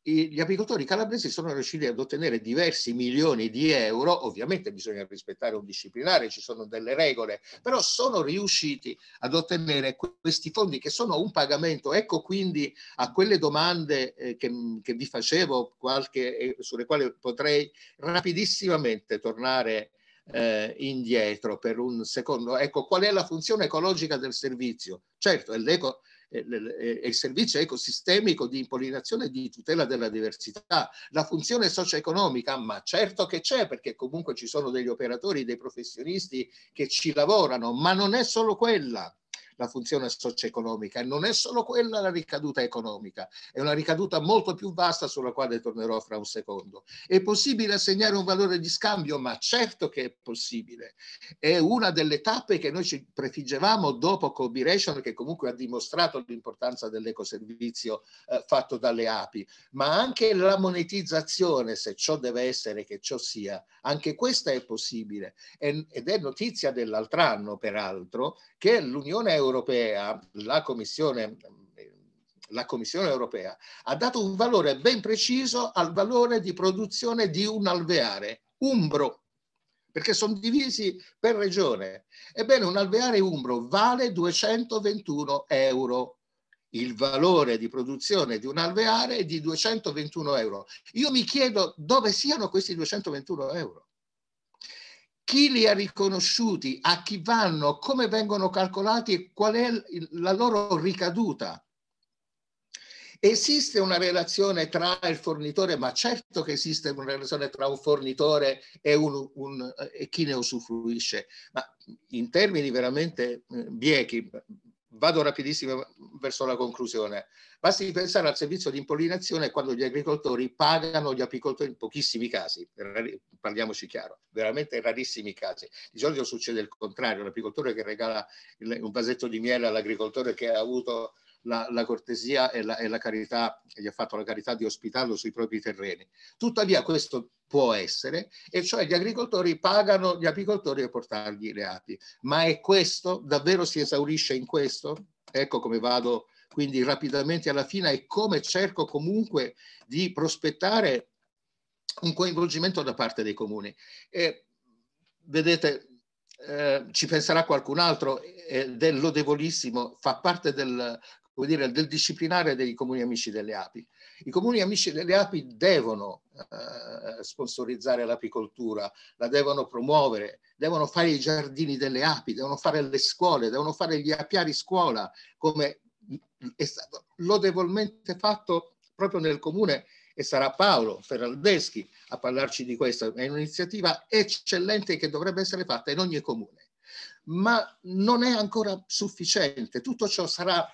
gli apicoltori calabresi sono riusciti ad ottenere diversi milioni di euro, ovviamente bisogna rispettare un disciplinare, ci sono delle regole, però sono riusciti ad ottenere questi fondi che sono un pagamento. Ecco quindi a quelle domande eh, che, che, vi facevo, qualche, eh, sulle quali potrei rapidissimamente tornare eh, indietro per un secondo. Ecco, qual è la funzione ecologica del servizio? Certo, è l'eco il servizio ecosistemico di impollinazione e di tutela della diversità, la funzione socio-economica, ma certo che c'è perché comunque ci sono degli operatori, dei professionisti che ci lavorano, ma non è solo quella la funzione socio-economica. E non è solo quella la ricaduta economica, è una ricaduta molto più vasta sulla quale tornerò fra un secondo. È possibile assegnare un valore di scambio? Ma certo che è possibile. È una delle tappe che noi ci prefiggevamo dopo Cobiration, che comunque ha dimostrato l'importanza dell'ecoservizio eh, fatto dalle api, ma anche la monetizzazione, se ciò deve essere che ciò sia, anche questa è possibile. Ed è notizia dell'altro anno, peraltro, che l'Unione Europea europea, la Commissione, la Commissione europea ha dato un valore ben preciso al valore di produzione di un alveare, umbro, perché sono divisi per regione. Ebbene, un alveare umbro vale 221 euro. Il valore di produzione di un alveare è di 221 euro. Io mi chiedo dove siano questi 221 euro chi li ha riconosciuti, a chi vanno, come vengono calcolati e qual è la loro ricaduta. Esiste una relazione tra il fornitore, ma certo che esiste una relazione tra un fornitore e, un, un, e chi ne usufruisce, ma in termini veramente eh, biechi, vado rapidissimo verso la conclusione. Basti pensare al servizio di impollinazione quando gli agricoltori pagano gli apicoltori in pochissimi casi, parliamoci chiaro, veramente rarissimi casi. Di solito succede il contrario, l'apicoltore che regala un vasetto di miele all'agricoltore che ha avuto la, la cortesia e la, e la carità, gli ha fatto la carità di ospitarlo sui propri terreni. Tuttavia questo può essere, e cioè gli agricoltori pagano gli apicoltori a portargli le api. Ma è questo? Davvero si esaurisce in questo? Ecco come vado quindi rapidamente alla fine e come cerco comunque di prospettare un coinvolgimento da parte dei comuni. E, vedete, eh, ci penserà qualcun altro eh, del lodevolissimo, fa parte del come dire, del disciplinare dei comuni amici delle api. I comuni amici delle api devono eh, sponsorizzare l'apicoltura, la devono promuovere, devono fare i giardini delle api, devono fare le scuole, devono fare gli apiari scuola, come è stato lodevolmente fatto proprio nel comune e sarà Paolo Ferraldeschi a parlarci di questo. È un'iniziativa eccellente che dovrebbe essere fatta in ogni comune. Ma non è ancora sufficiente. Tutto ciò sarà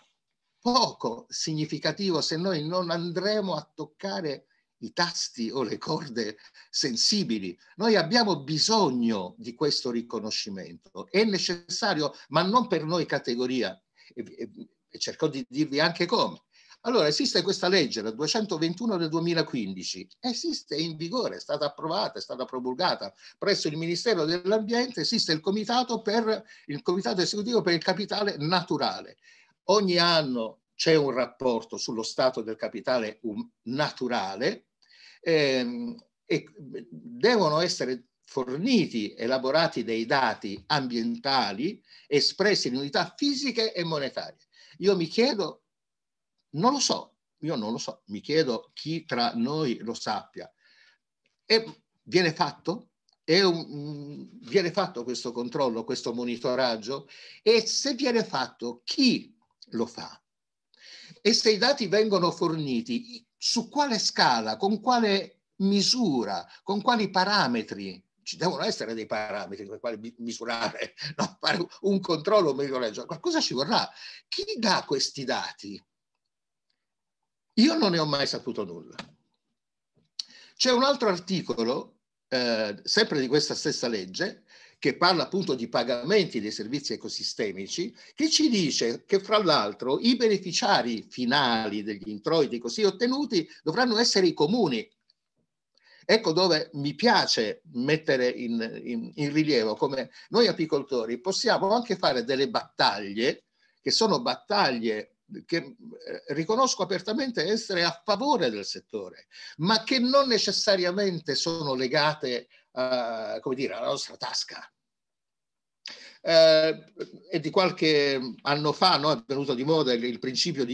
poco significativo se noi non andremo a toccare i tasti o le corde sensibili. Noi abbiamo bisogno di questo riconoscimento, è necessario, ma non per noi categoria, e, cerco di dirvi anche come. Allora, esiste questa legge, la 221 del 2015, esiste in vigore, è stata approvata, è stata promulgata presso il Ministero dell'Ambiente, esiste il comitato, per, il comitato esecutivo per il capitale naturale Ogni anno c'è un rapporto sullo stato del capitale um, naturale ehm, e devono essere forniti, elaborati dei dati ambientali espressi in unità fisiche e monetarie. Io mi chiedo, non lo so, io non lo so, mi chiedo chi tra noi lo sappia. E viene fatto? Un, viene fatto questo controllo, questo monitoraggio? E se viene fatto, chi lo fa. E se i dati vengono forniti, su quale scala, con quale misura, con quali parametri? Ci devono essere dei parametri con i quali misurare, [laughs] no? fare un controllo, un monitoraggio, qualcosa ci vorrà. Chi dà questi dati? Io non ne ho mai saputo nulla. C'è un altro articolo, eh, sempre di questa stessa legge, che parla appunto di pagamenti dei servizi ecosistemici, che ci dice che fra l'altro i beneficiari finali degli introiti così ottenuti dovranno essere i comuni. Ecco dove mi piace mettere in, in, in rilievo come noi apicoltori possiamo anche fare delle battaglie, che sono battaglie che eh, riconosco apertamente essere a favore del settore, ma che non necessariamente sono legate eh, come dire, alla nostra tasca. Eh, è di qualche anno fa no, è venuto di moda il principio,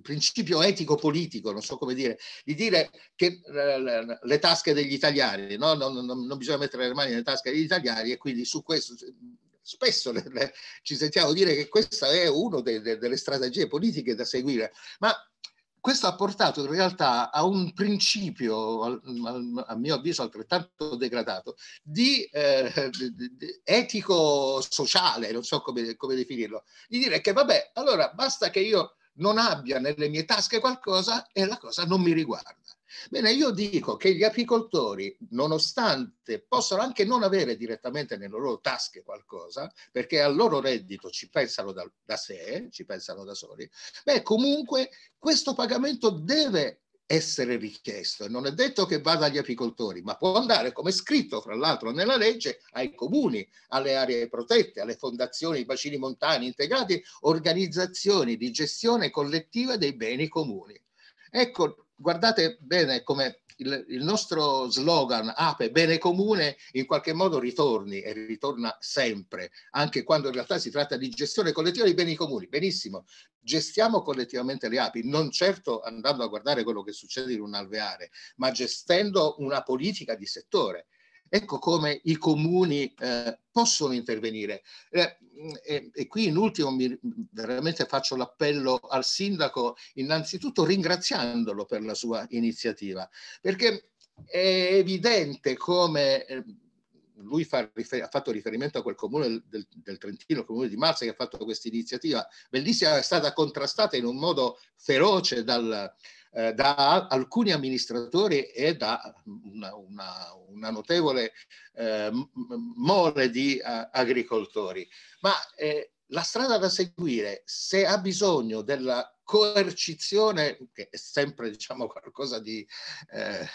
principio etico-politico, non so come dire, di dire che eh, le tasche degli italiani, no? non, non, non, bisogna mettere le mani nelle tasche degli italiani e quindi su questo spesso le, le, ci sentiamo dire che questa è una de, de, delle strategie politiche da seguire, ma questo ha portato in realtà a un principio, a mio avviso altrettanto degradato, di eh, etico-sociale, non so come, come definirlo, di dire che vabbè, allora basta che io non abbia nelle mie tasche qualcosa e la cosa non mi riguarda. Bene, io dico che gli apicoltori, nonostante possano anche non avere direttamente nelle loro tasche qualcosa, perché al loro reddito ci pensano da, da sé, ci pensano da soli, beh, comunque questo pagamento deve essere richiesto. e Non è detto che vada agli apicoltori, ma può andare, come scritto fra l'altro nella legge, ai comuni, alle aree protette, alle fondazioni, ai bacini montani integrati, organizzazioni di gestione collettiva dei beni comuni. Ecco, guardate bene come il, il, nostro slogan Ape bene comune in qualche modo ritorni e ritorna sempre, anche quando in realtà si tratta di gestione collettiva dei beni comuni. Benissimo, gestiamo collettivamente le api, non certo andando a guardare quello che succede in un alveare, ma gestendo una politica di settore Ecco come i comuni eh, possono intervenire. Eh, eh, e, qui in ultimo mi, veramente faccio l'appello al sindaco, innanzitutto ringraziandolo per la sua iniziativa, perché è evidente come eh, lui fa rifer- ha fatto riferimento a quel comune del, del Trentino, il comune di Marsa, che ha fatto questa iniziativa bellissima, è stata contrastata in un modo feroce dal, eh, da alcuni amministratori e da mm, una, una, una notevole eh, mole di uh, agricoltori. Ma eh, la strada da seguire, se ha bisogno della coercizione, che è sempre diciamo, qualcosa di, eh,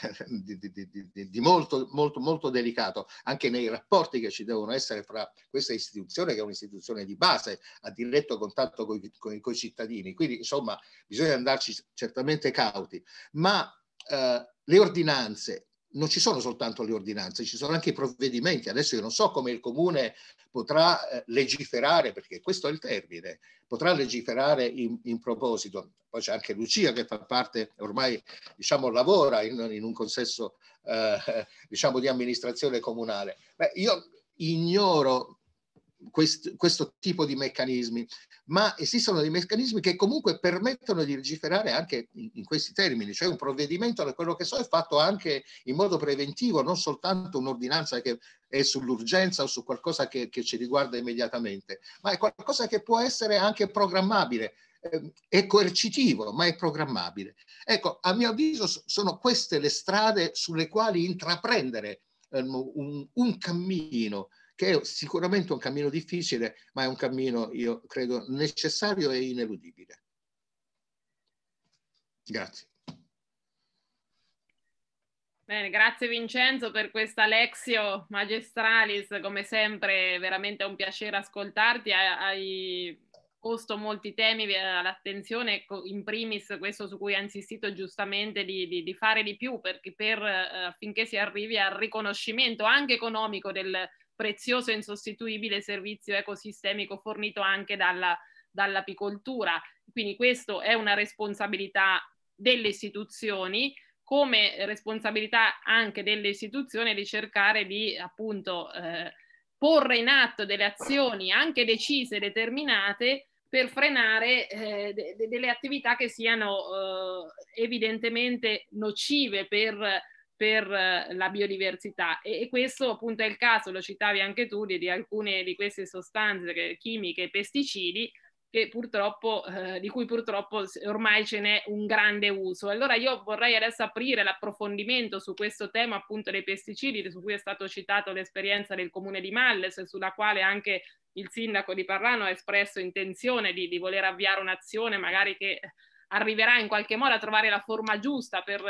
di, di, di, molto, molto, molto delicato, anche nei rapporti che ci devono essere fra questa istituzione, che è un'istituzione di base, a diretto contatto con i cittadini. Quindi, insomma, bisogna andarci certamente cauti, ma eh, le ordinanze non ci sono soltanto le ordinanze, ci sono anche i provvedimenti. Adesso io non so come il comune potrà eh, legiferare, perché questo è il termine, potrà legiferare in, in proposito. Poi c'è anche Lucia che fa parte, ormai diciamo, lavora in, in un consesso eh, [laughs] diciamo, di amministrazione comunale. Beh, io ignoro quest, questo tipo di meccanismi, ma esistono dei meccanismi che comunque permettono di legiferare anche in, in questi termini, cioè un provvedimento, da quello che so, è fatto anche in modo preventivo, non soltanto un'ordinanza che è sull'urgenza o su qualcosa che, che ci riguarda immediatamente, ma è qualcosa che può essere anche programmabile ehm, è coercitivo, ma è programmabile. Ecco, a mio avviso sono queste le strade sulle quali intraprendere um, un, un, cammino che è sicuramente un cammino difficile, ma è un cammino, io credo, necessario e ineludibile. Grazie. Bene, grazie Vincenzo per questa Lexio Magistralis, come sempre veramente un piacere ascoltarti, hai posto molti temi eh, all'attenzione, in primis questo su cui hai insistito giustamente di, di, di fare di più perché per, eh, affinché si arrivi al riconoscimento anche economico del, prezioso e insostituibile servizio ecosistemico fornito anche dalla, dall'apicoltura. Quindi questa è una responsabilità delle istituzioni, come responsabilità anche delle istituzioni di cercare di appunto eh, porre in atto delle azioni anche decise, e determinate, per frenare eh, de- delle attività che siano eh, evidentemente nocive per per eh, la biodiversità e, e, questo appunto è il caso, lo citavi anche tu, di, di alcune di queste sostanze chimiche e pesticidi che purtroppo, eh, di cui purtroppo ormai ce n'è un grande uso. Allora io vorrei adesso aprire l'approfondimento su questo tema appunto dei pesticidi, su cui è stato citato l'esperienza del comune di Malles, sulla quale anche il sindaco di Parrano ha espresso intenzione di, di voler avviare un'azione magari che eh, arriverà in qualche modo a trovare la forma giusta per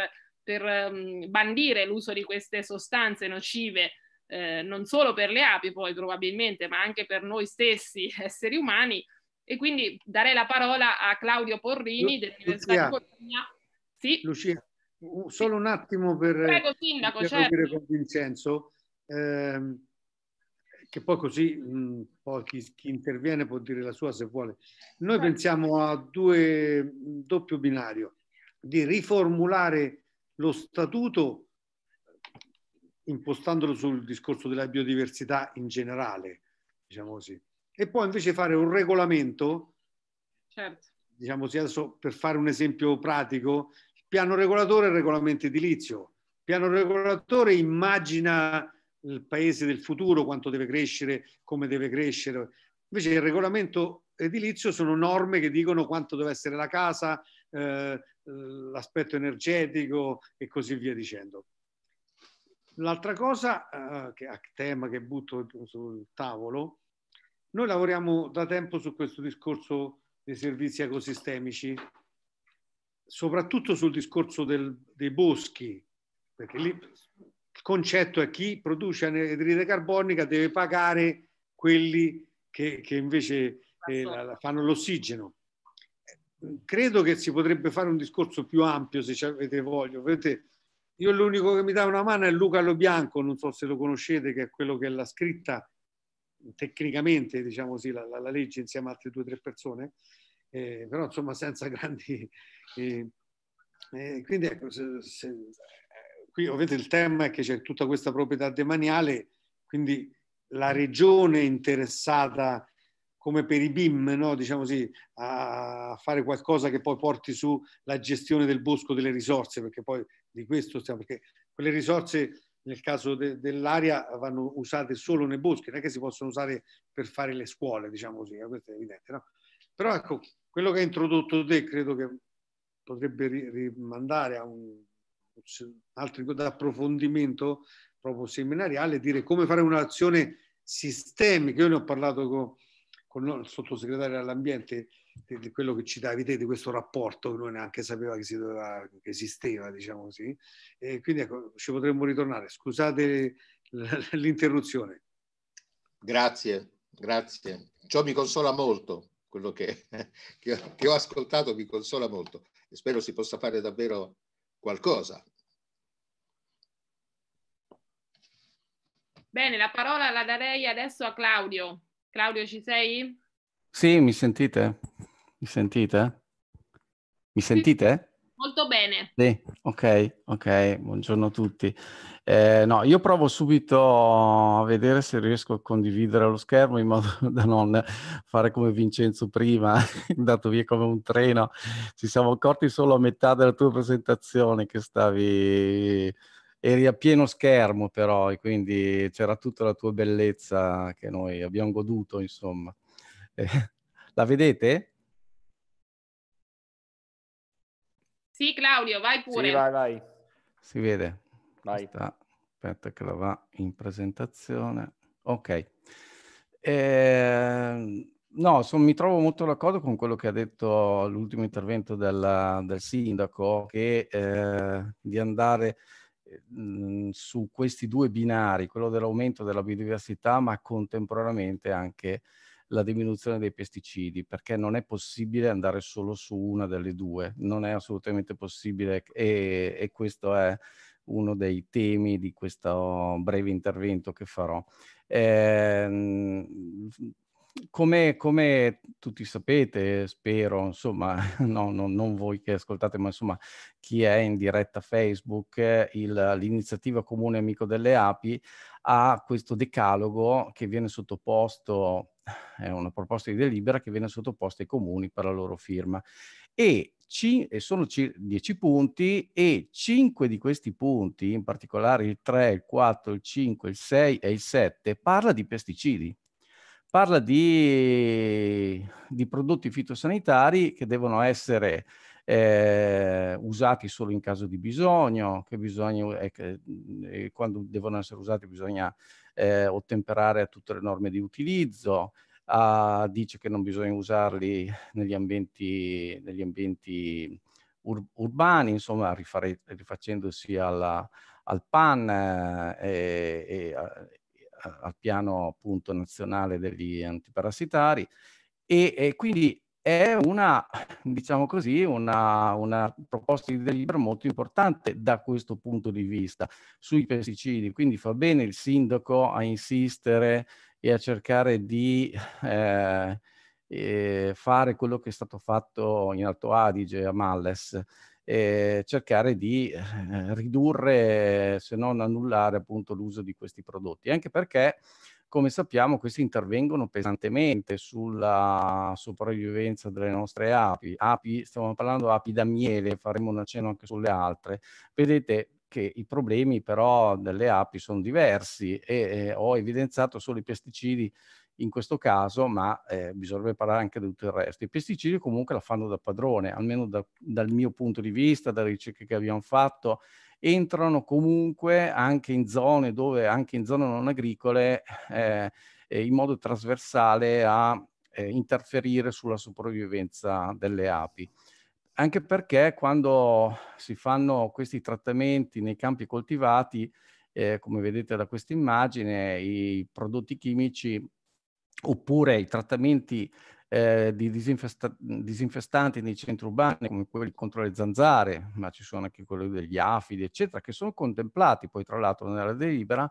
per ehm, bandire l'uso di queste sostanze nocive eh, non solo per le api poi probabilmente, ma anche per noi stessi [laughs] esseri umani. E quindi darei la parola a Claudio Porrini Lu- dell'Università Lucia. di Bologna. Sì. Lucia, solo un attimo per eh, Prego, sindaco, certo. con Vincenzo, eh, che poi così mh, poi chi, chi, interviene può dire la sua se vuole. Noi certo. pensiamo a due doppio binario, di riformulare lo statuto, impostandolo sul discorso della biodiversità in generale, diciamo così, e poi invece fare un regolamento, certo. diciamo così, adesso per fare un esempio pratico, piano regolatore e regolamento edilizio. Piano regolatore immagina il paese del futuro, quanto deve crescere, come deve crescere. Invece il regolamento edilizio sono norme che dicono quanto deve essere la casa, eh, l'aspetto energetico e così via dicendo. L'altra cosa, eh, che a tema che butto sul tavolo, noi lavoriamo da tempo su questo discorso dei servizi ecosistemici, soprattutto sul discorso del, dei boschi, perché lì il concetto è chi produce anidride carbonica deve pagare quelli che, che invece eh, la, la fanno l'ossigeno credo che si potrebbe fare un discorso più ampio se avete voglia. Vedete, io l'unico che mi dà una mano è Luca Lo Bianco, non so se lo conoscete, che è quello che l'ha scritta tecnicamente, diciamo così, la, la, la, legge insieme a altre due o tre persone, eh, però insomma senza [laughs] grandi... Eh, eh, quindi ecco, se, se, qui ovviamente il tema è che c'è tutta questa proprietà demaniale, quindi la regione interessata come per i BIM, no? diciamo sì, a fare qualcosa che poi porti su la gestione del bosco delle risorse, perché poi di questo stiamo, perché quelle risorse nel caso de, dell'area vanno usate solo nei boschi, non è che si possono usare per fare le scuole, diciamo così, eh, questo è evidente. No? Però ecco, quello che hai introdotto te credo che potrebbe rimandare a un, un altro approfondimento proprio seminariale, dire come fare un'azione sistemica. Io ne ho parlato con con il sottosegretario all'ambiente, di quello che ci citavi te, di questo rapporto che noi neanche sapeva che, doveva, che esisteva, diciamo così. E quindi ecco, ci potremmo ritornare. Scusate l'interruzione. Grazie, grazie. Ciò mi consola molto, quello che, [laughs] che, che ho ascoltato mi consola molto e spero si possa fare davvero qualcosa Bene, la parola la darei adesso a Claudio. Claudio, ci sei? Sì, mi sentite? Mi sentite? Mi sentite? Molto bene. Sì, ok, ok, buongiorno a tutti. Eh, no, io provo subito a vedere se riesco a condividere lo schermo in modo [laughs] da non fare come Vincenzo prima, andato [laughs] via come un treno. Ci siamo accorti solo a metà della tua presentazione che stavi eri a pieno schermo però e quindi c'era tutta la tua bellezza che noi abbiamo goduto, insomma. Eh, [laughs] la vedete? Sì, Claudio, vai pure. Sì, vai, vai. Si vede. Vai. Sta. Aspetta che la va in presentazione. Ok. Eh, no, son, mi trovo molto d'accordo con quello che ha detto l'ultimo intervento della, del sindaco, che eh, di andare mh, mhmm, su questi due binari, quello dell'aumento della biodiversità, ma contemporaneamente anche la diminuzione dei pesticidi, perché non è possibile andare solo su una delle due, non è assolutamente possibile e, e questo è uno dei temi di questo breve intervento che farò. Eh, come, come, tutti sapete, spero, insomma, [laughs] no, no, non voi che ascoltate, ma insomma chi è in diretta Facebook, eh, il, l'iniziativa comune Amico delle Api ha questo decalogo che viene sottoposto, è una proposta di delibera che viene sottoposta ai comuni per la loro firma. E Cin- e sono 10 punti e 5 di questi punti, in particolare il 3, il 4, il 5, il 6 e il 7, parla di pesticidi parla di, di prodotti fitosanitari che devono essere eh, usati solo in caso di bisogno, che bisogna, eh, mm, eh quando devono essere usati bisogna eh, ottemperare a tutte le norme di utilizzo, ah, dice che non bisogna usarli negli ambienti, negli ambienti ur- urbani, insomma rifare, rifacendosi alla, al PAN eh, e, e, al piano appunto nazionale degli antiparassitari e, e quindi è una, diciamo così, una, una proposta di delibera molto importante da questo punto di vista sui pesticidi. Quindi fa bene il sindaco a insistere e a cercare di eh, eh, fare quello che è stato fatto in Alto Adige, a Malles, eh, cercare di eh, ridurre, se non annullare appunto l'uso di questi prodotti, anche perché come sappiamo questi intervengono pesantemente sulla sopravvivenza delle nostre api. api stiamo parlando di api da miele, faremo un accenno anche sulle altre. Vedete che i problemi però delle api sono diversi e eh, ho evidenziato solo i pesticidi in questo caso, ma eh, bisognerebbe parlare anche di tutto il resto. I pesticidi comunque la fanno da padrone, almeno da, dal mio punto di vista, dalle ricerche che abbiamo fatto, entrano comunque anche in zone dove, anche in zone non agricole, [laughs] eh, eh, in modo trasversale a eh, interferire sulla sopravvivenza delle api. Anche perché quando si fanno questi trattamenti nei campi coltivati, eh, come vedete da questa immagine, i prodotti chimici oppure i trattamenti eh, di disinfesta- disinfestanti nei centri urbani come quelli contro le zanzare, ma ci sono anche quelli degli afidi, eccetera, che sono contemplati poi tra l'altro nella delibera,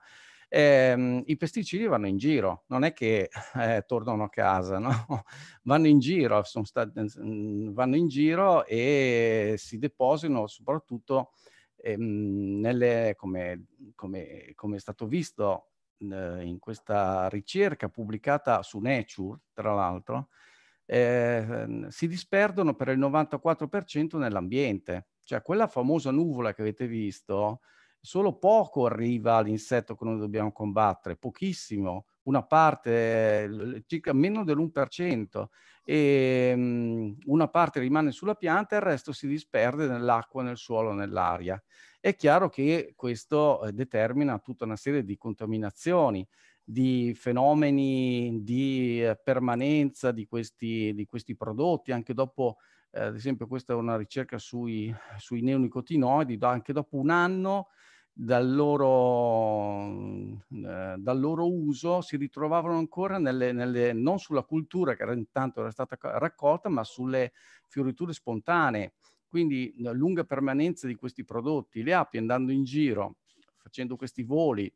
ehm, i pesticidi vanno in giro, non è che [laughs] eh, tornano a casa, no? [laughs] vanno in giro, stati, mhmm, vanno in giro e si depositano soprattutto ehm, nelle, come, come, come è stato visto eh, in questa ricerca pubblicata su Nature, tra l'altro, eh, si disperdono per il 94% nell'ambiente. Cioè quella famosa nuvola che avete visto, solo poco arriva all'insetto che noi dobbiamo combattere, pochissimo, una parte, circa meno dell'1%, e um, una parte rimane sulla pianta e il resto si disperde nell'acqua, nel suolo, nell'aria è chiaro che questo eh, determina tutta una serie di contaminazioni, di fenomeni di eh, permanenza di questi, di questi, prodotti, anche dopo, eh, ad esempio questa è una ricerca sui, sui neonicotinoidi, anche dopo un anno dal loro, eh, dal loro, uso si ritrovavano ancora nelle, nelle, non sulla cultura che era, intanto era stata raccolta, ma sulle fioriture spontanee. Quindi la lunga permanenza di questi prodotti, le api andando in giro, facendo questi voli,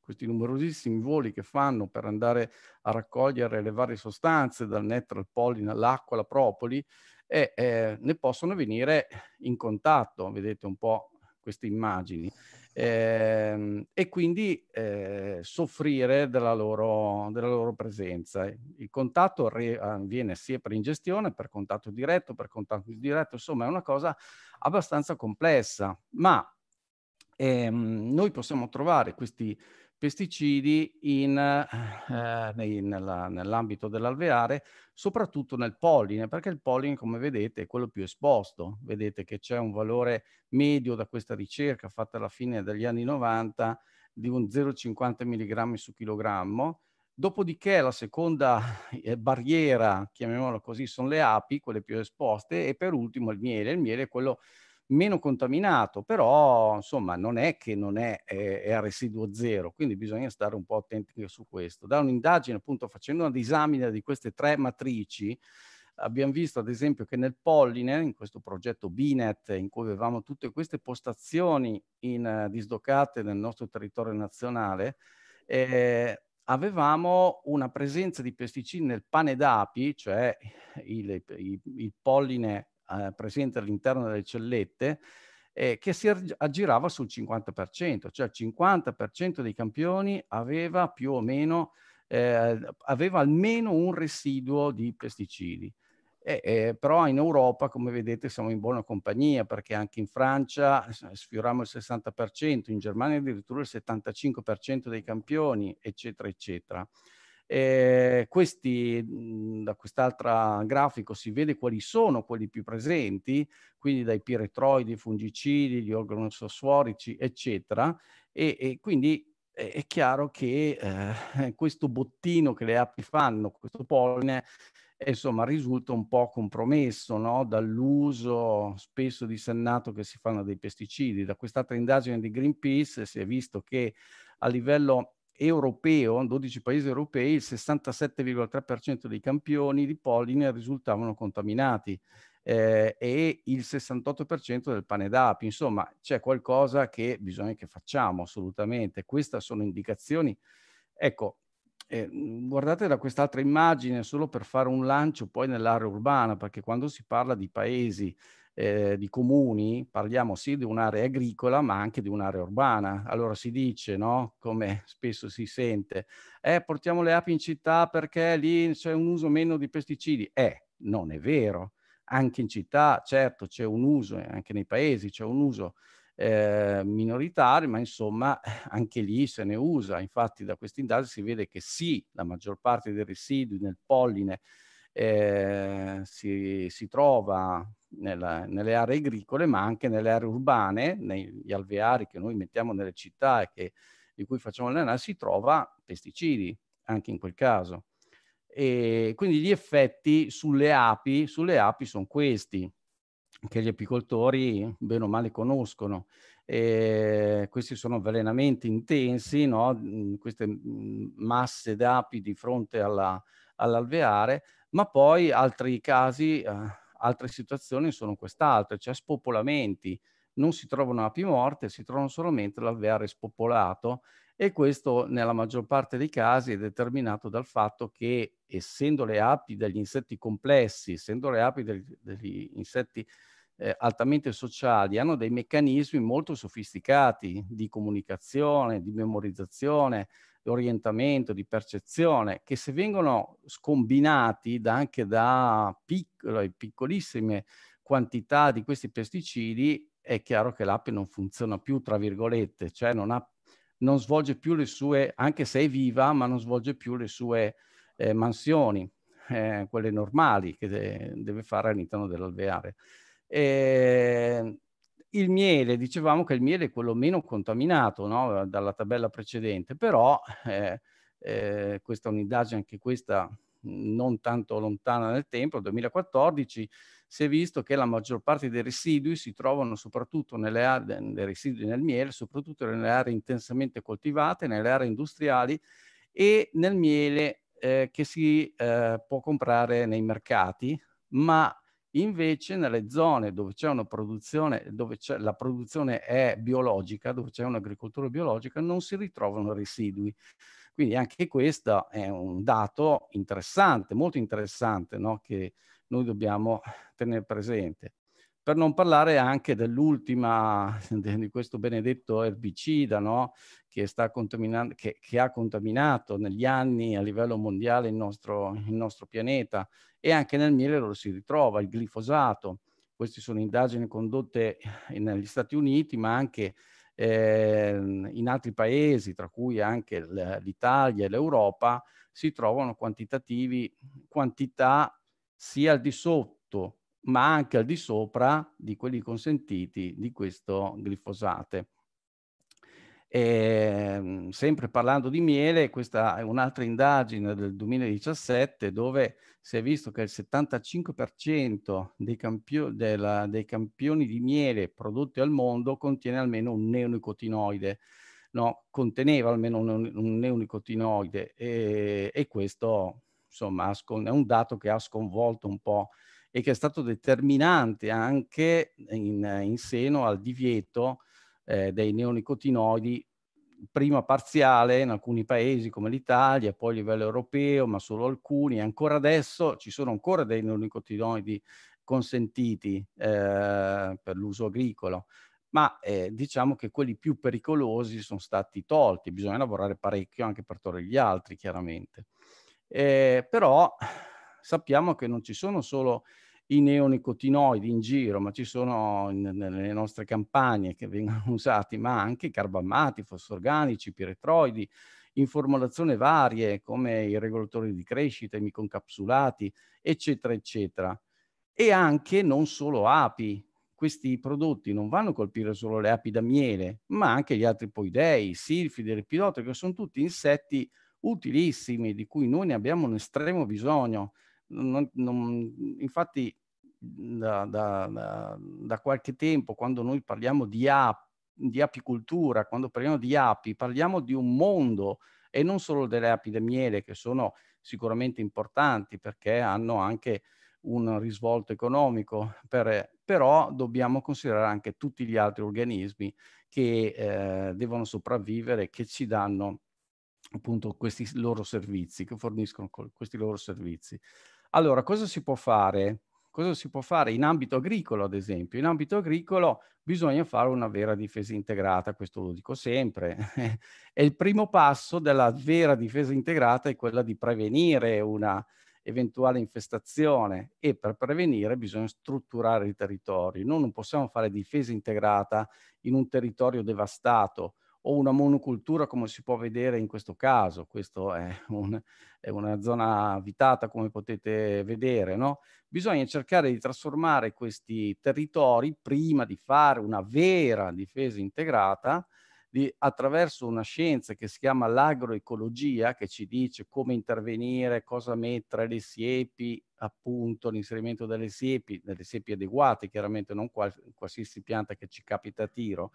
questi numerosissimi voli che fanno per andare a raccogliere le varie sostanze, dal nettare al polline all'acqua, alla propoli, e eh, ne possono venire in contatto, vedete un po' queste immagini eh, e quindi eh, soffrire della loro, della loro, presenza. Il contatto avviene ah, sia per ingestione, per contatto diretto, per contatto indiretto, insomma è una cosa abbastanza complessa, ma ehm, noi possiamo trovare questi pesticidi in, eh, nei, nella, nell'ambito dell'alveare, soprattutto nel polline, perché il polline, come vedete, è quello più esposto. Vedete che c'è un valore medio da questa ricerca fatta alla fine degli anni 90 di un 0,50 mg su chilogrammo. Dopodiché la seconda eh, barriera, chiamiamola così, sono le api, quelle più esposte, e per ultimo il miele. Il miele è quello meno contaminato, però insomma non è che non è, è, è a residuo zero, quindi bisogna stare un po' attenti su questo. Da un'indagine, appunto, facendo una disamina di queste tre matrici, abbiamo visto ad esempio che nel polline, in questo progetto BINET, in cui avevamo tutte queste postazioni in, uh, nel nostro territorio nazionale, eh, avevamo una presenza di pesticidi nel pane d'api, cioè il, il, il polline presente all'interno delle cellette eh, che si aggirava sul 50%, cioè il 50% dei campioni aveva più o meno, eh, aveva almeno un residuo di pesticidi. Eh, eh, però in Europa, come vedete, siamo in buona compagnia perché anche in Francia eh, sfioriamo il 60%, in Germania addirittura il 75% dei campioni, eccetera, eccetera. Eh, questi, mhmm, da quest'altra grafico si vede quali sono quelli più presenti, quindi dai piretroidi, fungicidi, gli organossuorici, eccetera, e, e quindi è chiaro che eh, [laughs] questo bottino che le api fanno, questo polline, eh, insomma, risulta un po' compromesso no? dall'uso spesso dissennato che si fanno dei pesticidi. Da quest'altra indagine di Greenpeace si è visto che a livello europeo, 12 paesi europei, il 67,3% dei campioni di polline risultavano contaminati eh, e il 68% del pane d'api. Insomma, c'è qualcosa che bisogna che facciamo assolutamente. Queste sono indicazioni. Ecco, eh, guardate da quest'altra immagine solo per fare un lancio poi nell'area urbana, perché quando si parla di paesi eh, di comuni, parliamo sì di un'area agricola ma anche di un'area urbana. Allora si dice, no? come [laughs] spesso si sente, eh, portiamo le api in città perché lì c'è un uso meno di pesticidi. Eh, non è vero. Anche in città, certo, c'è un uso, anche nei paesi c'è un uso eh, minoritari, ma insomma [laughs] anche lì se ne usa. Infatti da questa indagine si vede che sì, la maggior parte dei residui nel polline eh, si, si trova nella, nelle aree agricole, ma anche nelle aree urbane, negli alveari che noi mettiamo nelle città e che, di cui facciamo l'analisi, si trova pesticidi, anche in quel caso. E quindi gli effetti sulle api, sulle api sono questi, che gli apicoltori bene o male conoscono. E questi sono avvelenamenti intensi, no? Mm, queste mm, masse d'api di fronte alla, all'alveare, ma poi altri casi eh, altre situazioni sono quest'altra, cioè spopolamenti. Non si trovano api morte, si trovano solamente l'alveare spopolato e questo nella maggior parte dei casi è determinato dal fatto che essendo le api degli insetti complessi, essendo le api degli, degli insetti eh, altamente sociali, hanno dei meccanismi molto sofisticati di comunicazione, di memorizzazione, orientamento, di percezione, che se vengono scombinati da, anche da piccole, piccolissime quantità di questi pesticidi, è chiaro che l'ape non funziona più, tra virgolette, cioè non, ha, non svolge più le sue, anche se è viva, ma non svolge più le sue eh, mansioni, eh, quelle normali che de deve fare all'interno dell'alveare. E ehm, il miele, dicevamo che il miele è quello meno contaminato no? Eh, dalla tabella precedente, però eh, eh, questa è un'indagine anche questa non tanto lontana nel tempo, 2014, si è visto che la maggior parte dei residui si trovano soprattutto nelle aree, dei residui nel miele, soprattutto nelle aree intensamente coltivate, nelle aree industriali e nel miele eh, che si eh, può comprare nei mercati, ma Invece nelle zone dove c'è una produzione, dove la produzione è biologica, dove c'è un'agricoltura biologica, non si ritrovano residui. Quindi anche questo è un dato interessante, molto interessante, no? che noi dobbiamo tenere presente. Per non parlare anche dell'ultima, di questo benedetto erbicida no? che, che, che, ha contaminato negli anni a livello mondiale il nostro, il nostro pianeta e anche nel miele lo si ritrova, il glifosato. Queste sono indagini condotte negli Stati Uniti, ma anche eh, in altri paesi, tra cui anche l'Italia e l'Europa, si trovano quantitativi, quantità sia al di sotto ma anche al di sopra di quelli consentiti di questo glifosate. E, ehm, sempre parlando di miele, questa è un'altra indagine del 2017 dove si è visto che il 75% dei, campio- della, dei campioni di miele prodotti al mondo contiene almeno un neonicotinoide. No, conteneva almeno un, un neonicotinoide e, e questo insomma è un dato che ha sconvolto un po' e che è stato determinante anche in, in seno al divieto eh, dei neonicotinoidi, prima parziale in alcuni paesi come l'Italia, poi a livello europeo, ma solo alcuni. Ancora adesso ci sono ancora dei neonicotinoidi consentiti eh, per l'uso agricolo, ma eh, diciamo che quelli più pericolosi sono stati tolti. Bisogna lavorare parecchio anche per togliere gli altri, chiaramente. Eh, però sappiamo che non ci sono solo i neonicotinoidi in giro, ma ci sono in, nelle nostre campagne che vengono [laughs] usati, ma anche carbammati, fosforganici, piretroidi, in formulazioni varie come i regolatori di crescita, i miconcapsulati, eccetera, eccetera. E anche non solo api. Questi prodotti non vanno a colpire solo le api da miele, ma anche gli altri poidei, silfidi, lepidotri, che sono tutti insetti utilissimi, di cui noi ne abbiamo un estremo bisogno non, non, infatti da, da, da, da, qualche tempo quando noi parliamo di, ap, di, apicoltura, quando parliamo di api, parliamo di un mondo e non solo delle api da miele che sono sicuramente importanti perché hanno anche un risvolto economico, per, però dobbiamo considerare anche tutti gli altri organismi che eh, devono sopravvivere, che ci danno appunto questi loro servizi, che forniscono questi loro servizi. Allora, cosa si può fare? Cosa si può fare in ambito agricolo, ad esempio? In ambito agricolo bisogna fare una vera difesa integrata, questo lo dico sempre. [laughs] e il primo passo della vera difesa integrata è quella di prevenire una eventuale infestazione e per prevenire bisogna strutturare i territori. Noi non possiamo fare difesa integrata in un territorio devastato, o una monocultura come si può vedere in questo caso, questa è, [laughs] un, è, una zona abitata come potete vedere, no? bisogna cercare di trasformare questi territori prima di fare una vera difesa integrata di, attraverso una scienza che si chiama l'agroecologia che ci dice come intervenire, cosa mettere, le siepi, appunto l'inserimento delle siepi, delle siepi adeguate, chiaramente non qual qualsiasi pianta che ci capita a tiro,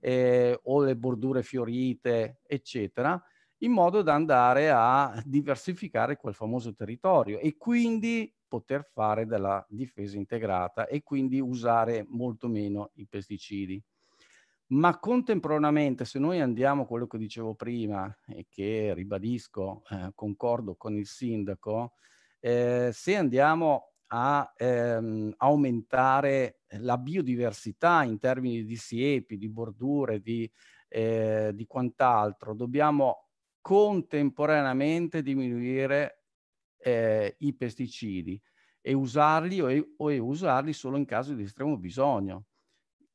eh, o le bordure fiorite, eccetera, in modo da andare a diversificare quel famoso territorio e quindi poter fare della difesa integrata e quindi usare molto meno i pesticidi. Ma contemporaneamente, se noi andiamo a quello che dicevo prima e che ribadisco, eh, concordo con il sindaco, eh, se andiamo a ehm, aumentare la biodiversità in termini di siepi, di bordure, di, eh, di quant'altro. Dobbiamo contemporaneamente diminuire eh, i pesticidi e usarli o, o e usarli solo in caso di estremo bisogno.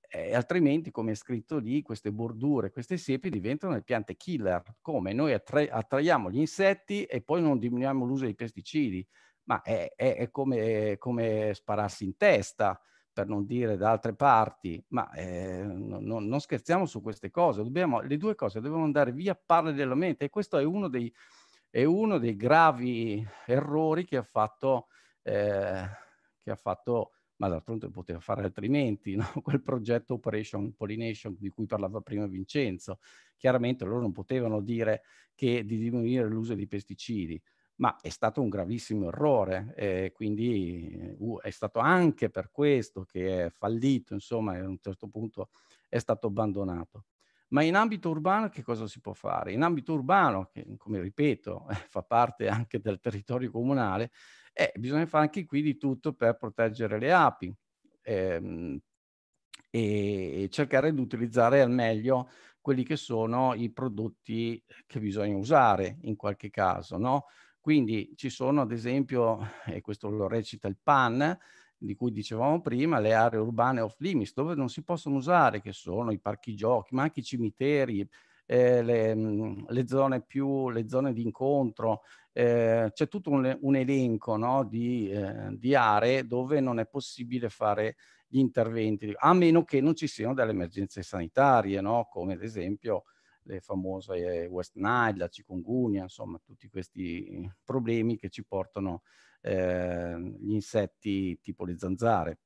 Eh, altrimenti, come è scritto lì, queste bordure, queste siepi diventano le piante killer. Come? Noi attra attraiamo gli insetti e poi non diminuiamo l'uso dei pesticidi ma è, è, è come, come, spararsi in testa, per non dire da altre parti, ma eh, no, no, non scherziamo su queste cose, dobbiamo, le due cose devono andare via parallelamente e questo è uno dei, è uno dei gravi errori che ha fatto, eh, che ha fatto ma d'altronde poteva fare altrimenti, [laughs] no? quel progetto Operation Pollination di cui parlava prima Vincenzo. Chiaramente loro non potevano dire che di diminuire l'uso di pesticidi, ma è stato un gravissimo errore e quindi uh, è stato anche per questo che è fallito, insomma, a un certo punto è stato abbandonato. Ma in ambito urbano che cosa si può fare? In ambito urbano, che come ripeto [laughs] fa parte anche del territorio comunale, eh, bisogna fare anche qui di tutto per proteggere le api ehm, e cercare di utilizzare al meglio quelli che sono i prodotti che bisogna usare in qualche caso, no? Quindi ci sono ad esempio, [laughs] e questo lo recita il PAN, di cui dicevamo prima, le aree urbane off limits, dove non si possono usare, che sono i parchi giochi, ma anche i cimiteri, eh, le, mm, le, zone più, le zone di incontro, eh, c'è tutto un, un elenco no, di, eh, di, aree dove non è possibile fare gli interventi, a meno che non ci siano delle emergenze sanitarie, no, come ad esempio le famose West Nile, la cikungunya, insomma tutti questi problemi che ci portano eh, gli insetti tipo le zanzare.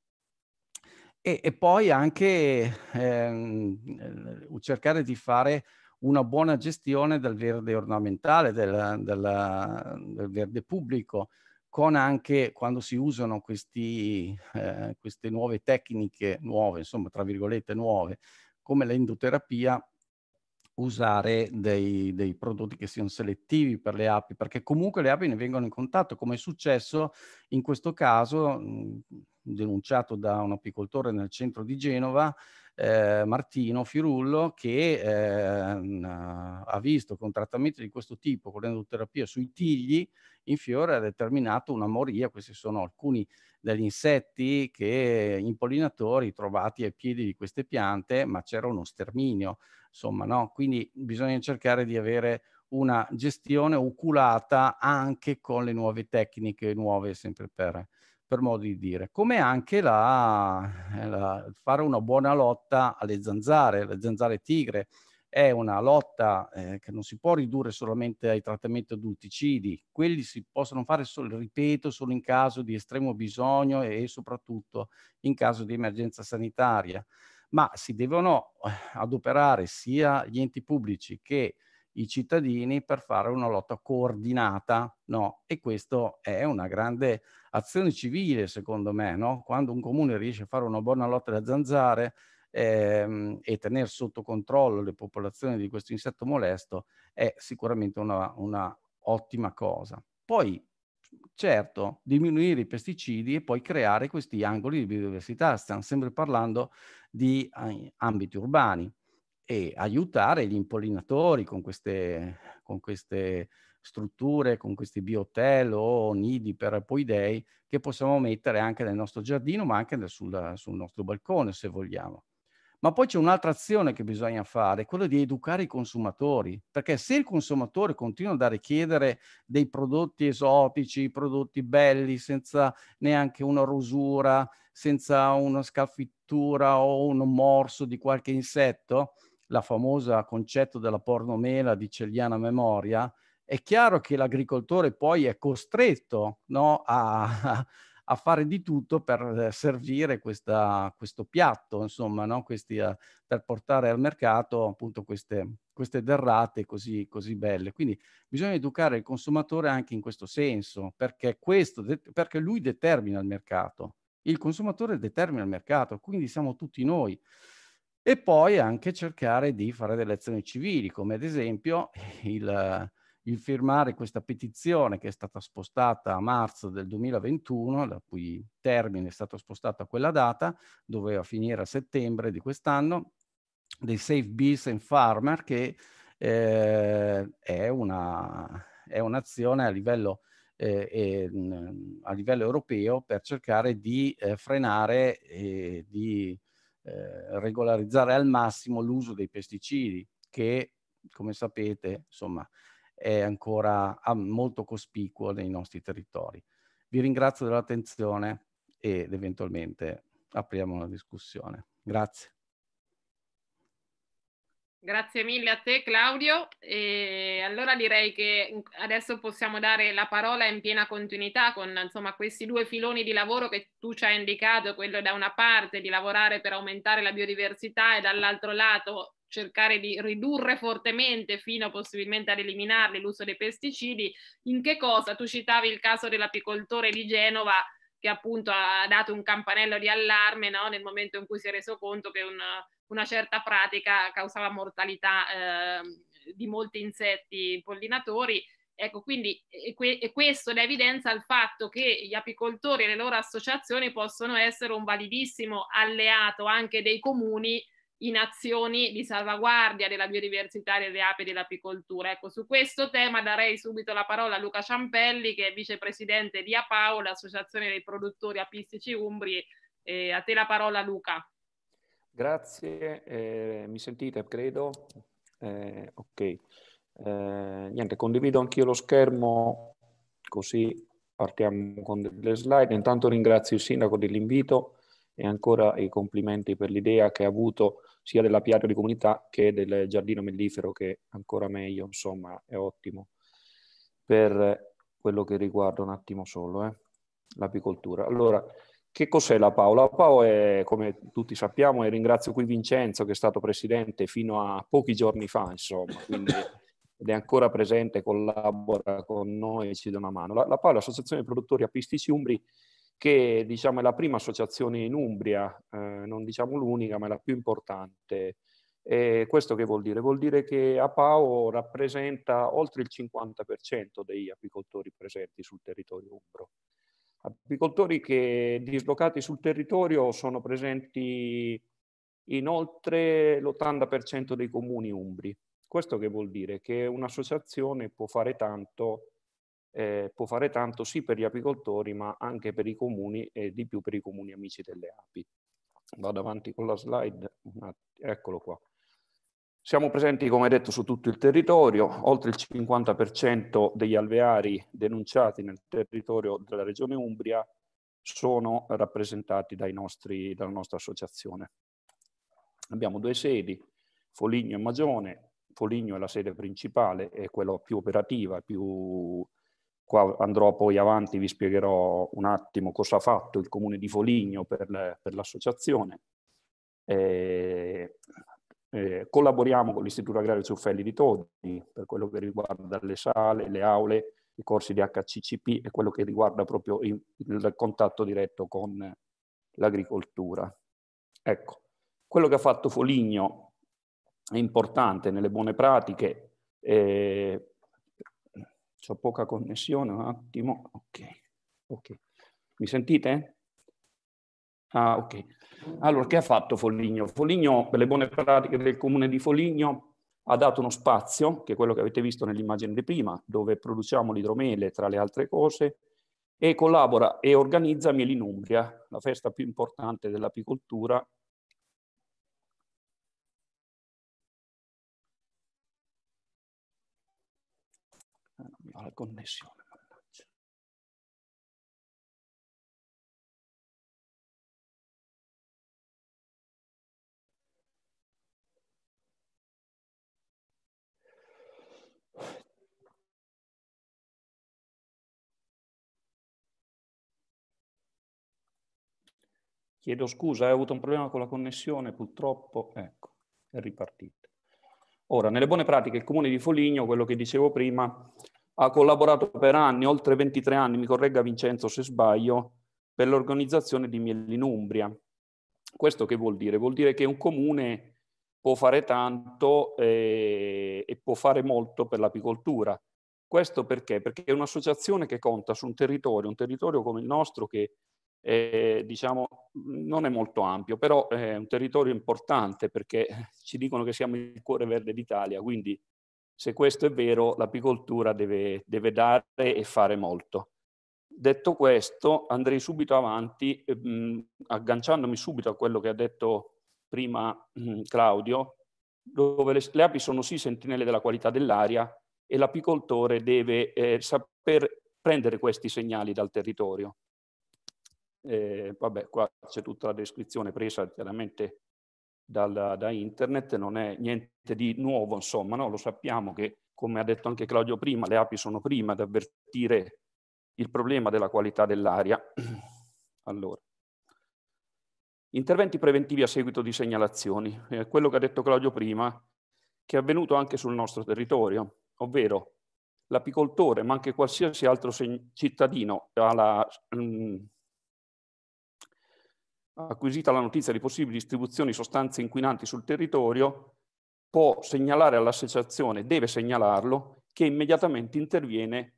E, e poi anche ehm, eh, cercare di fare una buona gestione del verde ornamentale, del, del, del verde pubblico, con anche quando si usano questi, eh, queste nuove tecniche, nuove, insomma, tra virgolette nuove, come l'endoterapia, usare dei, dei, prodotti che siano selettivi per le api, perché comunque le api ne vengono in contatto, come è successo in questo caso mhmm, denunciato da un apicoltore nel centro di Genova, eh, Martino Firullo, che eh, ha visto che un trattamento di questo tipo con l'endoterapia sui tigli in fiore ha determinato una moria, questi sono alcuni degli insetti che impollinatori trovati ai piedi di queste piante, ma c'era uno sterminio insomma, no? Quindi bisogna cercare di avere una gestione oculata anche con le nuove tecniche, nuove sempre per, per modo di dire, come anche la, eh, la, fare una buona lotta alle zanzare, le zanzare tigre. È una lotta eh, che non si può ridurre solamente ai trattamenti adulticidi, quelli si possono fare, solo, ripeto, solo in caso di estremo bisogno e soprattutto in caso di emergenza sanitaria ma si devono eh, adoperare sia gli enti pubblici che i cittadini per fare una lotta coordinata, no? E questo è una grande azione civile, secondo me, no? Quando un comune riesce a fare una buona lotta da zanzare ehm, e tenere sotto controllo le popolazioni di questo insetto molesto è sicuramente una, una ottima cosa. Poi Certo, diminuire i pesticidi e poi creare questi angoli di biodiversità. Stiamo sempre parlando di ambiti urbani e aiutare gli impollinatori con queste, con queste strutture, con questi biotel o nidi per poidei che possiamo mettere anche nel nostro giardino, ma anche sul, sul nostro balcone se vogliamo. Ma poi c'è un'altra azione che bisogna fare, quella di educare i consumatori, perché se il consumatore continua a richiedere dei prodotti esotici, prodotti belli, senza neanche una rosura, senza una scalfittura o un morso di qualche insetto, la famosa concetto della pornomela di Celiana Memoria, è chiaro che l'agricoltore poi è costretto no, a, a fare di tutto per eh, servire questa, questo piatto, insomma, no? Questi, uh, per portare al mercato appunto queste, queste derrate così, così, belle. Quindi bisogna educare il consumatore anche in questo senso, perché, questo, perché lui determina il mercato, il consumatore determina il mercato, quindi siamo tutti noi e poi anche cercare di fare delle azioni civili, come ad esempio il, il firmare questa petizione che è stata spostata a marzo del 2021, da cui termine è stato spostato a quella data, doveva finire a settembre di quest'anno, dei Safe Bees and Farmer, che eh, è, una, è un'azione a livello, eh, eh, a livello europeo per cercare di eh, frenare e di eh, regolarizzare al massimo l'uso dei pesticidi che, come sapete, insomma, è ancora molto cospicuo nei nostri territori. Vi ringrazio dell'attenzione ed eventualmente apriamo una discussione. Grazie. Grazie mille a te Claudio. E allora direi che adesso possiamo dare la parola in piena continuità con insomma, questi due filoni di lavoro che tu ci hai indicato, quello da una parte di lavorare per aumentare la biodiversità e dall'altro lato cercare di ridurre fortemente fino possibilmente ad eliminarli l'uso dei pesticidi, in che cosa? Tu citavi il caso dell'apicoltore di Genova che appunto ha dato un campanello di allarme no? nel momento in cui si è reso conto che un, una certa pratica causava mortalità eh, di molti insetti pollinatori. Ecco, quindi e, que, e questo dà evidenza al fatto che gli apicoltori e le loro associazioni possono essere un validissimo alleato anche dei comuni in azioni di salvaguardia della biodiversità delle api e dell'apicoltura. Ecco, su questo tema darei subito la parola a Luca Ciampelli, che è vicepresidente di APAO, l'Associazione dei produttori apistici umbri. Eh, a te la parola, Luca. Grazie, eh, mi sentite, credo? Eh, ok. Eh, niente, condivido anch'io lo schermo, così partiamo con delle slide. Intanto ringrazio il sindaco dell'invito e ancora i complimenti per l'idea che ha avuto sia della Piario di Comunità che del Giardino Mellifero, che ancora meglio, insomma, è ottimo per quello che riguarda un attimo solo eh, l'apicoltura. Allora, che cos'è la PAO? La PAO è, come tutti sappiamo, e ringrazio qui Vincenzo che è stato presidente fino a pochi giorni fa, insomma, quindi, ed è ancora presente, collabora con noi e ci dà una mano. La, la PAO è l'Associazione dei Produttori Apistici Umbri che diciamo, è la prima associazione in Umbria, eh, non diciamo l'unica, ma la più importante. E questo che vuol dire? Vuol dire che APAO rappresenta oltre il 50% degli apicoltori presenti sul territorio umbro. Apicoltori che dislocati sul territorio sono presenti in oltre l'80% dei comuni umbri. Questo che vuol dire? Che un'associazione può fare tanto eh, può fare tanto sì per gli apicoltori ma anche per i comuni e di più per i comuni amici delle api. Vado avanti con la slide, eccolo qua. Siamo presenti, come detto, su tutto il territorio, oltre il 50% degli alveari denunciati nel territorio della regione Umbria sono rappresentati nostri, dalla nostra associazione. Abbiamo due sedi, Foligno e Magione, Foligno è la sede principale, è quella più operativa, più Qua andrò poi avanti, vi spiegherò un attimo cosa ha fatto il comune di Foligno per, per l'associazione. Eh, eh, collaboriamo con l'Istituto Agrario Ciuffelli di Todi per quello che riguarda le sale, le aule, i corsi di HCCP e quello che riguarda proprio il, il contatto diretto con l'agricoltura. Ecco, quello che ha fatto Foligno è importante nelle buone pratiche, eh, ho poca connessione, un attimo. Ok, ok. Mi sentite? Ah, ok. Allora, che ha fatto Foligno? Foligno, per le buone pratiche del comune di Foligno, ha dato uno spazio, che è quello che avete visto nell'immagine di prima, dove produciamo l'idromele, tra le altre cose, e collabora e organizza Mielinumbria, la festa più importante dell'apicoltura ma la connessione, Chiedo scusa, eh, ho avuto un problema con la connessione, purtroppo, ecco, è ripartito. Ora, nelle buone pratiche, il comune di Foligno, quello che dicevo prima, ha collaborato per anni, oltre 23 anni, mi corregga Vincenzo se sbaglio, per l'organizzazione di Miele in Umbria. Questo che vuol dire? Vuol dire che un comune può fare tanto eh, e può fare molto per l'apicoltura. Questo perché? Perché è un'associazione che conta su un territorio, un territorio come il nostro che eh, diciamo, non è molto ampio, però è un territorio importante perché ci dicono che siamo il cuore verde d'Italia, quindi se questo è vero, l'apicoltura deve, deve dare e fare molto. Detto questo, andrei subito avanti, ehm, agganciandomi subito a quello che ha detto prima ehm, Claudio, dove le, le, api sono sì sentinelle della qualità dell'aria e l'apicoltore deve eh, saper prendere questi segnali dal territorio. Eh, vabbè, qua c'è tutta la descrizione presa chiaramente dal, da internet, non è niente di nuovo, insomma, no? lo sappiamo che, come ha detto anche Claudio prima, le api sono prima ad avvertire il problema della qualità dell'aria. [clears throat] Allora. Interventi preventivi a seguito di segnalazioni, eh, quello che ha detto Claudio prima, che è avvenuto anche sul nostro territorio, ovvero l'apicoltore, ma anche qualsiasi altro cittadino ha la mh, mm, acquisita la notizia di possibili distribuzioni di sostanze inquinanti sul territorio, può segnalare all'associazione, deve segnalarlo, che immediatamente interviene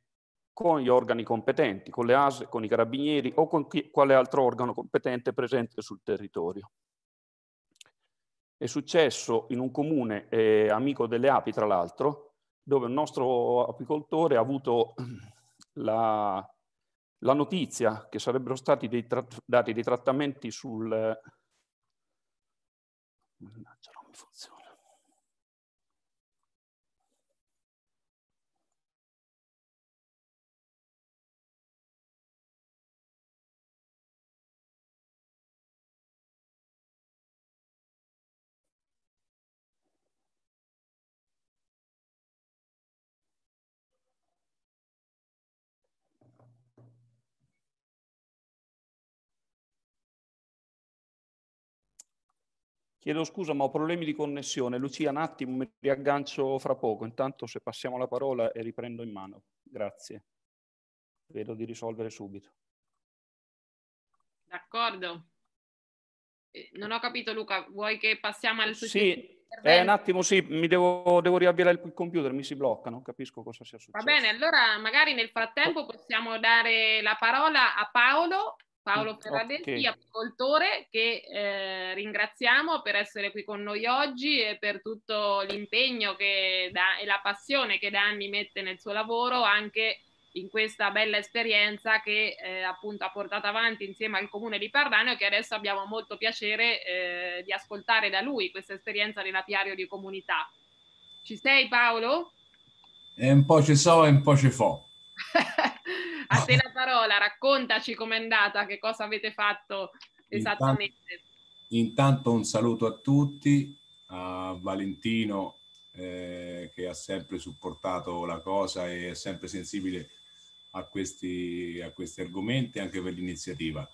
con gli organi competenti, con le ASE, con i carabinieri o con chi, quale altro organo competente presente sul territorio. È successo in un comune eh, amico delle api, tra l'altro, dove un nostro apicoltore ha avuto [clears throat] la la notizia che sarebbero stati dei dati dei trattamenti sul... non funziona. Chiedo scusa, ma ho problemi di connessione. Lucia, un attimo, mi riaggancio fra poco. Intanto se passiamo la parola e riprendo in mano. Grazie. Vedo di risolvere subito. D'accordo. Eh, non ho capito, Luca. Vuoi che passiamo al successivo? Sì, eh, un attimo, sì, mi devo, devo riavviare il computer, mi si blocca, non capisco cosa sia successo. Va bene, allora magari nel frattempo possiamo dare la parola a Paolo Paolo mm, Ferradetti, okay. apicoltore, che eh, ringraziamo per essere qui con noi oggi e per tutto l'impegno da, e la passione che da anni mette nel suo lavoro, anche in questa bella esperienza che eh, appunto ha portato avanti insieme al comune di Parrano e che adesso abbiamo molto piacere eh, di ascoltare da lui questa esperienza nell'apiario di comunità. Ci sei Paolo? E un po' ci so e un po' ci fo a te la parola, raccontaci com'è andata, che cosa avete fatto esattamente. Intanto, intanto un saluto a tutti, a Valentino eh, che ha sempre supportato la cosa e è sempre sensibile a questi, a questi argomenti anche per l'iniziativa.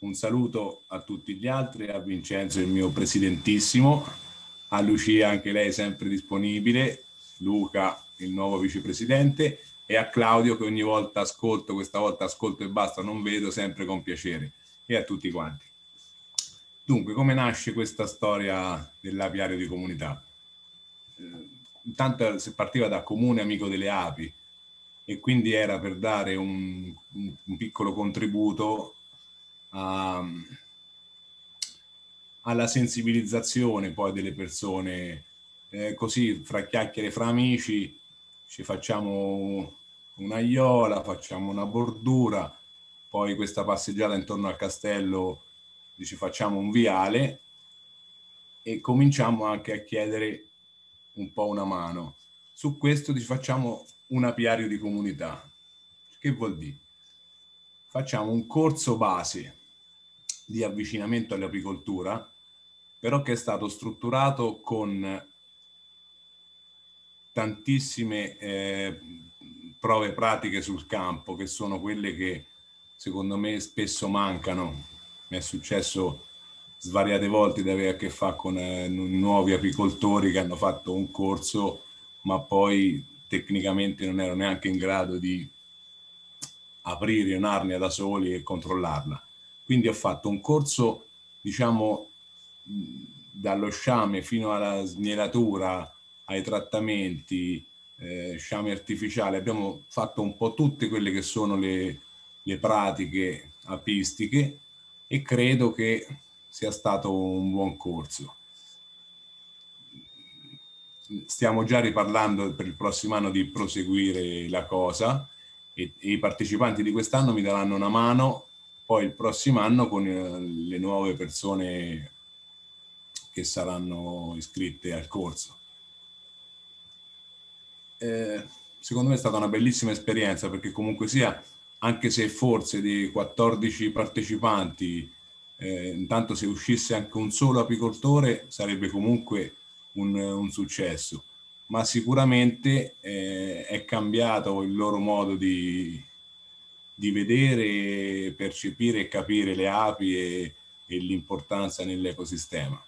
Un saluto a tutti gli altri, a Vincenzo il mio presidentissimo, a Lucia anche lei sempre disponibile, Luca il nuovo vicepresidente e a Claudio che ogni volta ascolto, questa volta ascolto e basta, non vedo sempre con piacere e a tutti quanti. Dunque, come nasce questa storia dell'apiario di comunità? Eh, intanto si partiva da comune amico delle api e quindi era per dare un, un piccolo contributo a, alla sensibilizzazione poi delle persone, eh, così fra chiacchiere fra amici ci facciamo un'aiola, facciamo una bordura, poi questa passeggiata intorno al castello ci facciamo un viale e cominciamo anche a chiedere un po' una mano. Su questo ci facciamo un apiario di comunità. Che vuol dire? Facciamo un corso base di avvicinamento all'apicoltura, però che è stato strutturato con tantissime eh, prove pratiche sul campo che sono quelle che secondo me spesso mancano. Mi è successo svariate volte di avere a che fare con eh, nuovi apicoltori che hanno fatto un corso ma poi tecnicamente non ero neanche in grado di aprire un'arnia da soli e controllarla. Quindi ho fatto un corso, diciamo, dallo sciame fino alla smielatura, ai trattamenti, eh, sciame artificiali, abbiamo fatto un po' tutte quelle che sono le, le pratiche apistiche e credo che sia stato un buon corso. Stiamo già riparlando per il prossimo anno di proseguire la cosa e, e i partecipanti di quest'anno mi daranno una mano poi il prossimo anno con eh, le nuove persone che saranno iscritte al corso eh, secondo me è stata una bellissima esperienza perché comunque sia, anche se forse di 14 partecipanti, eh, intanto se uscisse anche un solo apicoltore sarebbe comunque un, un successo, ma sicuramente eh, è cambiato il loro modo di, di vedere, percepire e capire le api e, e l'importanza nell'ecosistema.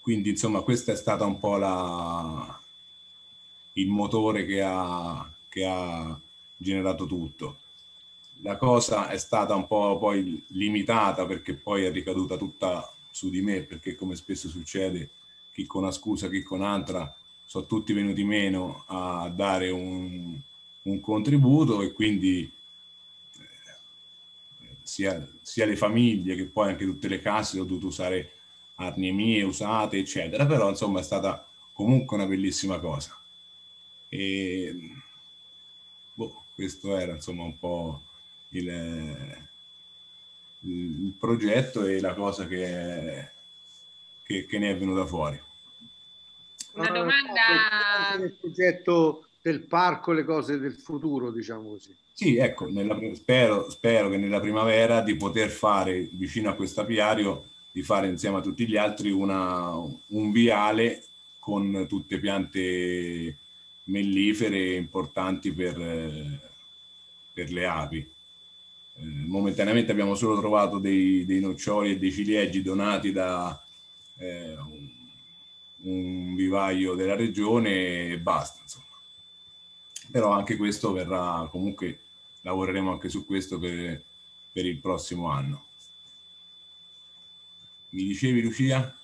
Quindi insomma questa è stata un po' la, il motore che ha, che ha generato tutto. La cosa è stata un po' poi limitata perché poi è ricaduta tutta su di me, perché come spesso succede, chi con una scusa, chi con un'altra, sono tutti venuti meno a dare un, un contributo e quindi eh, sia, sia, le famiglie che poi anche tutte le case ho dovuto usare arnie mie usate, eccetera, però insomma è stata comunque una bellissima cosa. E boh, questo era insomma un po' il, il progetto e la cosa che, che, che ne è venuta fuori. Una ah, domanda... Cioè, il progetto del parco, le cose del futuro, diciamo così. Sì, ecco, nella, spero, spero, che nella primavera di poter fare vicino a questo apiario, di fare insieme a tutti gli altri una, un viale con tutte piante mellifere importanti per, eh, per le api. Eh, momentaneamente abbiamo solo trovato dei, dei, noccioli e dei ciliegi donati da eh, un, un, vivaio della regione e basta. Insomma. Però anche questo verrà, comunque lavoreremo anche su questo per, per il prossimo anno. Mi dicevi Lucia?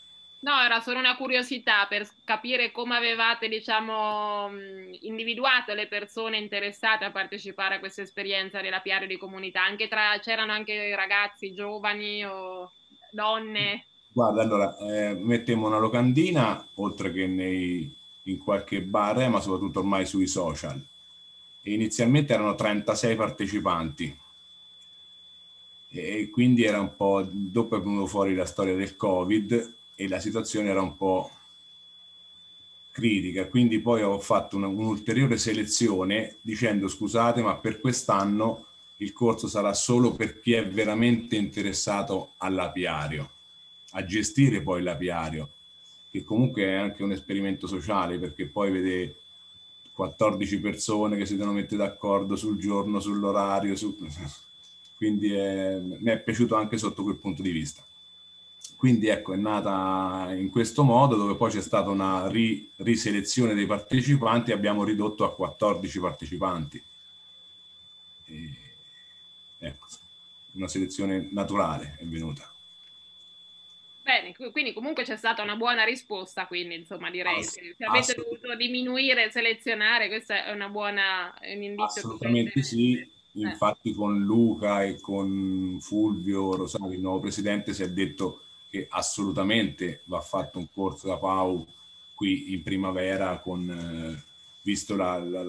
No, era solo una curiosità per capire come avevate, diciamo, mhmm, individuato le persone interessate a partecipare a questa esperienza della PR di comunità. Anche tra, c'erano anche ragazzi giovani o donne? Guarda, allora, eh, mettiamo una locandina, oltre che nei, in qualche bar, eh, ma soprattutto ormai sui social. E inizialmente erano 36 partecipanti e quindi era un po' dopo è venuta fuori la storia del covid e la situazione era un po' critica, quindi poi ho fatto un'ulteriore un selezione dicendo scusate ma per quest'anno il corso sarà solo per chi è veramente interessato all'apiario, a gestire poi l'apiario, che comunque è anche un esperimento sociale perché poi vede 14 persone che si devono mettere d'accordo sul giorno, sull'orario, su... [laughs] quindi è... mi è piaciuto anche sotto quel punto di vista. Quindi ecco, è nata in questo modo, dove poi c'è stata una ri- riselezione dei partecipanti, abbiamo ridotto a 14 partecipanti. E, ecco, una selezione naturale è venuta. Bene, quindi comunque c'è stata una buona risposta, quindi insomma direi Ass- se avete dovuto diminuire, selezionare, questo è una buona un indizio. Assolutamente sì, eh. infatti con Luca e con Fulvio Rosario, il nuovo presidente, si è detto che assolutamente va fatto un corso da Pau qui in primavera con, eh, visto la, la,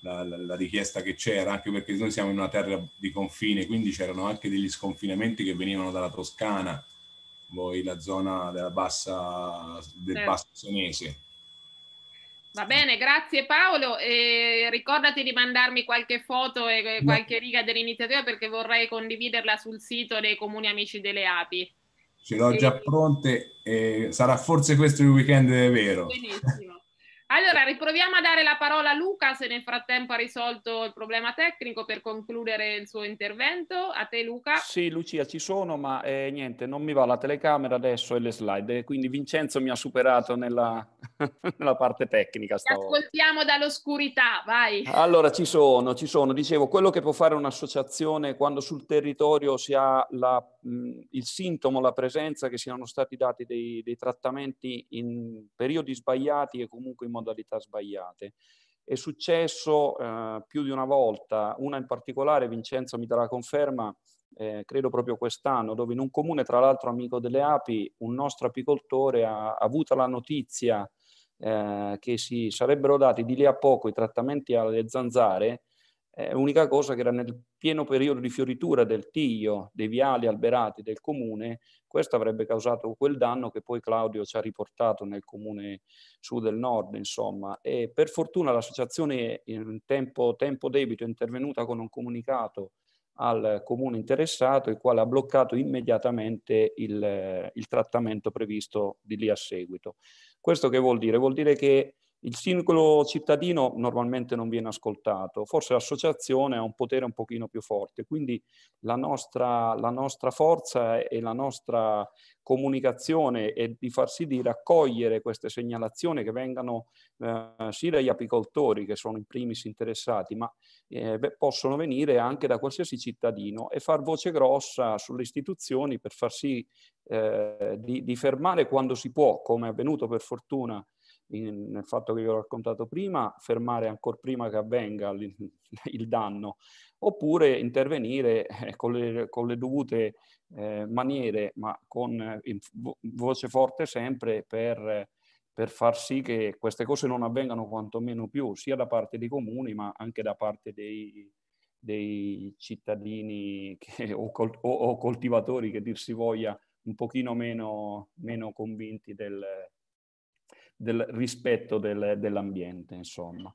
la, la, richiesta che c'era, anche perché noi siamo in una terra di confine, quindi c'erano anche degli sconfinamenti che venivano dalla Toscana, poi la zona della bassa, del certo. Basso Senese. Va bene, grazie Paolo. E ricordati di mandarmi qualche foto e qualche riga dell'iniziativa perché vorrei condividerla sul sito dei comuni amici delle api. Ce l'ho e... già pronte e sarà forse questo il weekend vero. Benissimo. Allora, riproviamo a dare la parola a Luca se nel frattempo ha risolto il problema tecnico per concludere il suo intervento. A te Luca. Sì, Lucia, ci sono, ma eh, niente, non mi va la telecamera adesso e le slide, quindi Vincenzo mi ha superato nella, [laughs] nella parte tecnica. Ti ascoltiamo dall'oscurità, vai. Allora, ci sono, ci sono. Dicevo, quello che può fare un'associazione quando sul territorio si ha la, mh, il sintomo, la presenza, che siano stati dati dei, dei trattamenti in periodi sbagliati e comunque in modo modalità sbagliate. È successo eh, più di una volta, una in particolare, Vincenzo mi darà conferma, eh, credo proprio quest'anno, dove in un comune, tra l'altro amico delle api, un nostro apicoltore ha, ha avuto la notizia eh, che si sarebbero dati di lì a poco i trattamenti alle zanzare eh, l'unica cosa che era nel pieno periodo di fioritura del Tiglio, dei viali alberati del comune, questo avrebbe causato quel danno che poi Claudio ci ha riportato nel comune sud del nord, insomma. E per fortuna l'associazione in tempo, tempo debito è intervenuta con un comunicato al comune interessato, il quale ha bloccato immediatamente il, il, trattamento previsto di lì a seguito. Questo che vuol dire? Vuol dire che il singolo cittadino normalmente non viene ascoltato, forse l'associazione ha un potere un pochino più forte, quindi la nostra, la nostra forza e la nostra comunicazione è di far sì di raccogliere queste segnalazioni che vengano eh, sì dagli apicoltori che sono i primis interessati, ma eh, possono venire anche da qualsiasi cittadino e far voce grossa sulle istituzioni per far sì eh, di, di fermare quando si può, come è avvenuto per fortuna in, nel fatto che vi ho raccontato prima, fermare ancora prima che avvenga il, [laughs] il danno, oppure intervenire eh, con le, con le dovute eh, maniere, ma con eh, voce forte sempre per, per, far sì che queste cose non avvengano quantomeno più, sia da parte dei comuni, ma anche da parte dei, dei cittadini [laughs] che, o, col, o, o, coltivatori che dir si voglia un pochino meno, meno convinti del, del rispetto del, dell'ambiente, insomma.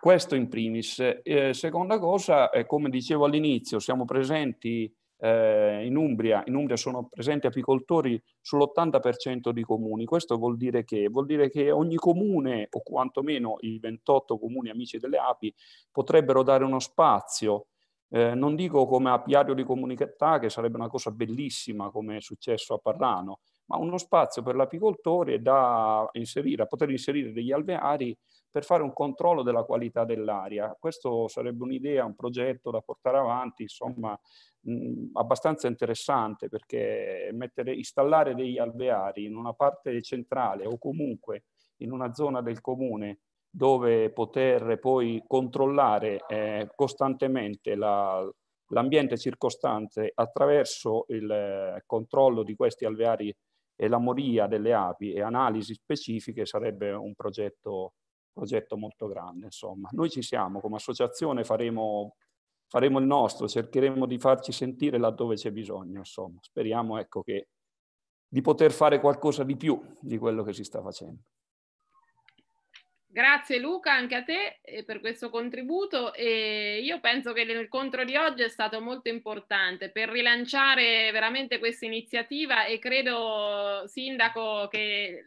Questo in primis. Eh, seconda cosa, eh, come dicevo all'inizio, siamo presenti eh, in Umbria, in Umbria sono presenti apicoltori sull'80% di comuni. Questo vuol dire che? Vuol dire che ogni comune, o quantomeno i 28 comuni amici delle api, potrebbero dare uno spazio eh, non dico come apiario di comunità, che sarebbe una cosa bellissima come è successo a Parrano, ma uno spazio per l'apicoltore da inserire, poter inserire degli alveari per fare un controllo della qualità dell'aria. Questo sarebbe un'idea, un progetto da portare avanti, insomma, mh, abbastanza interessante perché mettere, installare degli alveari in una parte centrale o comunque in una zona del comune dove poter poi controllare eh, costantemente la, l'ambiente circostante attraverso il eh, controllo di questi alveari e la moria delle api e analisi specifiche sarebbe un progetto, progetto molto grande. Insomma, noi ci siamo, come associazione faremo, faremo il nostro, cercheremo di farci sentire laddove c'è bisogno. Insomma, speriamo ecco, che, di poter fare qualcosa di più di quello che si sta facendo. Grazie Luca anche a te eh, per questo contributo e io penso che l'incontro di oggi è stato molto importante per rilanciare veramente questa iniziativa e credo Sindaco che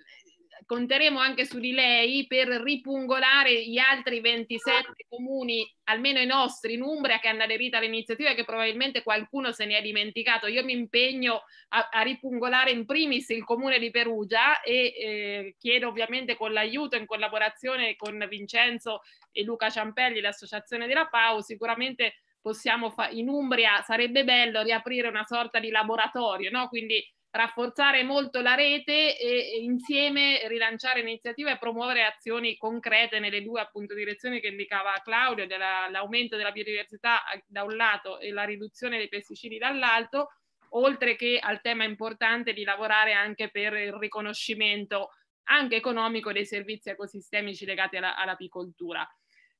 conteremo anche su di lei per ripungolare gli altri 27 comuni, almeno i nostri, in Umbria, che hanno aderito all'iniziativa e che probabilmente qualcuno se ne è dimenticato. Io mi impegno a, a ripungolare in primis il comune di Perugia e eh, chiedo ovviamente con l'aiuto, in collaborazione con Vincenzo e Luca Ciampelli, l'associazione della PAU, sicuramente possiamo fare in Umbria sarebbe bello riaprire una sorta di laboratorio, no? Quindi rafforzare molto la rete e, e insieme rilanciare iniziative e promuovere azioni concrete nelle due appunto direzioni che indicava Claudio, dell'aumento della biodiversità da un lato e la riduzione dei pesticidi dall'altro, oltre che al tema importante di lavorare anche per il riconoscimento anche economico dei servizi ecosistemici legati alla, all'apicoltura.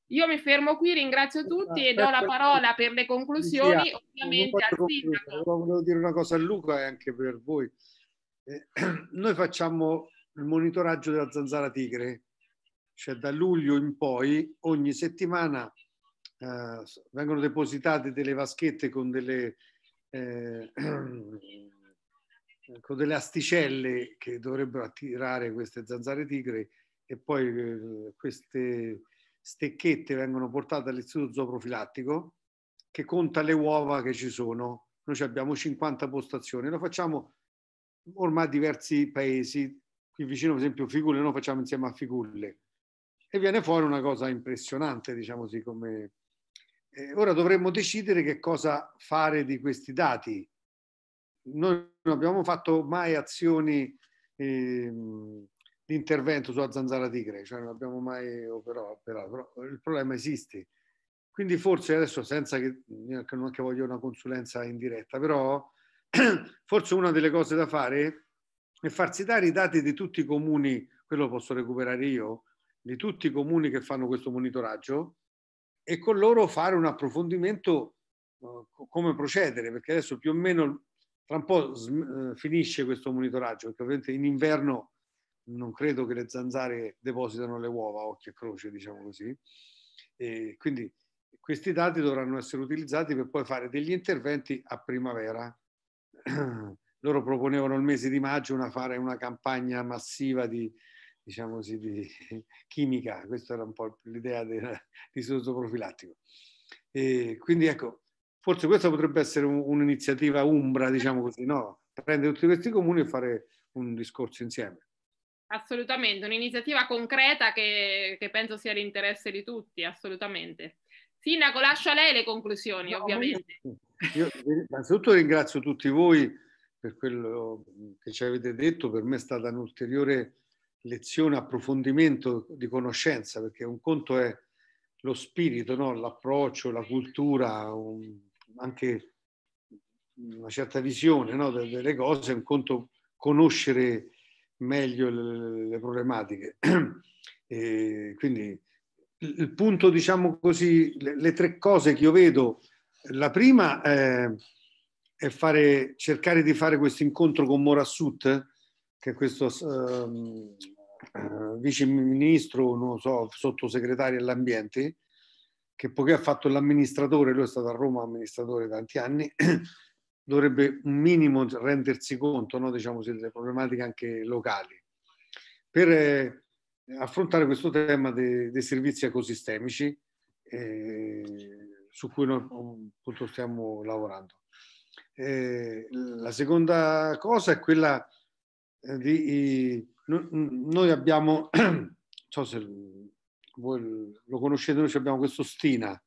Io mi fermo qui, ringrazio tutti e do la parola per le conclusioni Lucia, ah, ovviamente al sindaco. Volevo dire una cosa a Luca e anche per voi. Eh, [clears throat] noi facciamo il monitoraggio della zanzara tigre, cioè da luglio in poi ogni settimana eh, vengono depositate delle vaschette con delle, eh, [clears throat] con delle asticelle che dovrebbero attirare queste zanzare tigre e poi eh, queste stecchette vengono portate all'istituto zooprofilattico che conta le uova che ci sono. Noi abbiamo 50 postazioni, lo facciamo ormai diversi paesi, qui vicino per esempio Figulle, noi facciamo insieme a Figulle e viene fuori una cosa impressionante, diciamo così, come... Eh, ora dovremmo decidere che cosa fare di questi dati. Noi non abbiamo fatto mai azioni... Ehm, l'intervento sulla zanzara tigre, cioè non abbiamo mai operato, però il problema esiste. Quindi forse adesso, senza che, non che voglio una consulenza in diretta, però [clears throat] forse una delle cose da fare è farsi dare i dati di tutti i comuni, quello posso recuperare io, di tutti i comuni che fanno questo monitoraggio e con loro fare un approfondimento uh, come procedere, perché adesso più o meno tra un po' sm- eh, finisce questo monitoraggio, perché ovviamente in inverno non credo che le zanzare depositano le uova, occhio e croce, diciamo così. E quindi questi dati dovranno essere utilizzati per poi fare degli interventi a primavera. [clears throat] Loro proponevano il mese di maggio una, fare una campagna massiva di, diciamo così, di [laughs] chimica, questa era un po' l'idea del [laughs] discorso profilattico. E quindi ecco, forse questa potrebbe essere un'iniziativa umbra, diciamo così, no? Prendere tutti questi comuni e fare un discorso insieme. Assolutamente, un'iniziativa concreta che, che penso sia l'interesse di tutti, assolutamente. Sindaco, lascio a lei le conclusioni, no, ovviamente. Io, innanzitutto ringrazio tutti voi per quello che ci avete detto, per me è stata un'ulteriore lezione, approfondimento di conoscenza, perché un conto è lo spirito, no? l'approccio, la cultura, un, anche una certa visione no? delle cose, un conto conoscere meglio le, le problematiche. [clears throat] E quindi il punto, diciamo così, le, le, tre cose che io vedo, la prima è, è fare, cercare di fare questo incontro con Morassut, che è questo um, ehm, uh, eh, vice ministro, non so, sottosegretario all'ambiente, che poiché ha fatto l'amministratore, lui è stato a Roma amministratore tanti anni, [clears throat] dovrebbe un minimo rendersi conto no, diciamo, delle problematiche anche locali. Per eh, affrontare questo tema dei, dei servizi ecosistemici eh, su cui noi appunto, stiamo lavorando. Eh, la seconda cosa è quella eh, di... noi abbiamo, [clears throat] non so se voi lo conoscete, noi abbiamo questo Stina,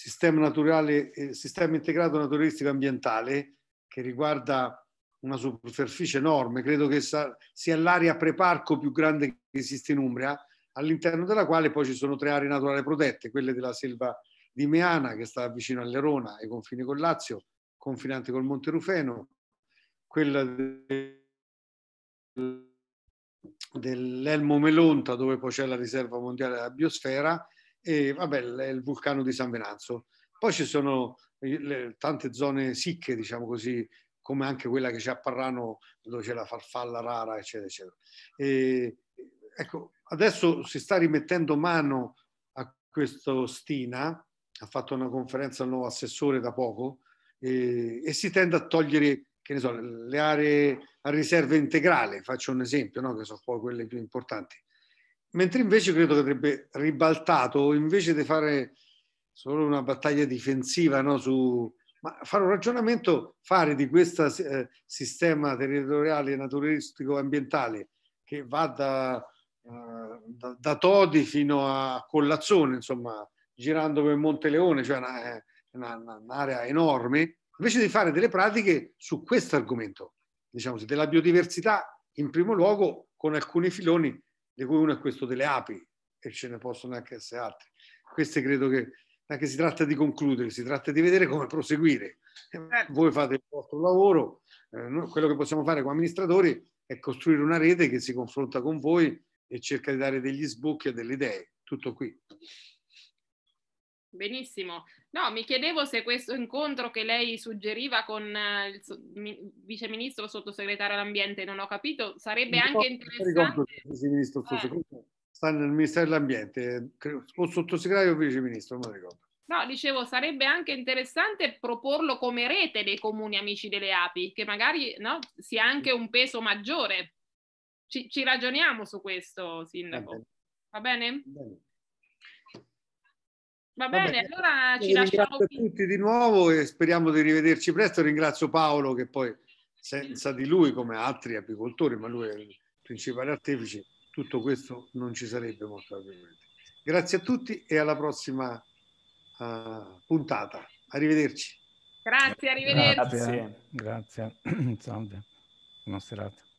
sistema, naturale, eh, sistema integrato naturalistico ambientale che riguarda una superficie enorme, credo che sia l'area preparco più grande che esiste in Umbria, all'interno della quale poi ci sono tre aree naturali protette, quelle della selva di Meana che sta vicino all'Erona, ai confini con Lazio, confinante col Monte Rufeno, quella dell'Elmo Melonta dove poi c'è la riserva mondiale della biosfera e vabbè, il vulcano di San Venanzo. Poi ci sono le, tante zone sicche, diciamo così, come anche quella che c'è a Parrano, dove c'è la farfalla rara, eccetera, eccetera. E, ecco, adesso si sta rimettendo mano a questo Stina, ha fatto una conferenza al nuovo assessore da poco, e, e si tende a togliere che ne so, le aree a riserva integrale, faccio un esempio, no? che sono poi quelle più importanti. Mentre invece credo che avrebbe ribaltato, invece di fare solo una battaglia difensiva no, su, ma fare un ragionamento, fare di questo eh, sistema territoriale, naturalistico, ambientale che va da, eh, da, da, Todi fino a Collazzone, insomma, girando per Monte Leone, cioè un'area eh, una, una, una enorme, invece di fare delle pratiche su questo argomento, diciamo, della biodiversità in primo luogo con alcuni filoni di cui uno è questo delle api e ce ne possono anche essere altri. Queste credo che anche si tratta di concludere, si tratta di vedere come proseguire. Certo. Voi fate il vostro lavoro, eh, quello che possiamo fare come amministratori è costruire una rete che si confronta con voi e cerca di dare degli sbocchi e delle idee. Tutto qui. Benissimo. No, mi chiedevo se questo incontro che lei suggeriva con eh, il viceministro sottosegretario all'ambiente, non ho capito, sarebbe non anche interessante. Il viceministro eh. sta nel Ministero dell'Ambiente, o sottosegretario o viceministro, non ricordo. No, dicevo, sarebbe anche interessante proporlo come rete dei comuni amici delle api, che magari no, sia anche un peso maggiore. Ci, ci ragioniamo su questo, Sindaco. Va bene? Va bene. Va bene, Vabbè, allora ci lasciamo qui. tutti di nuovo e speriamo di rivederci presto. Ringrazio Paolo che poi senza di lui, come altri apicoltori, ma lui è il principale artefice, tutto questo non ci sarebbe molto probabilmente. Grazie a tutti e alla prossima uh, puntata. Arrivederci. Grazie, arrivederci. Grazie, grazie. [clears throat] salve. Buona serata.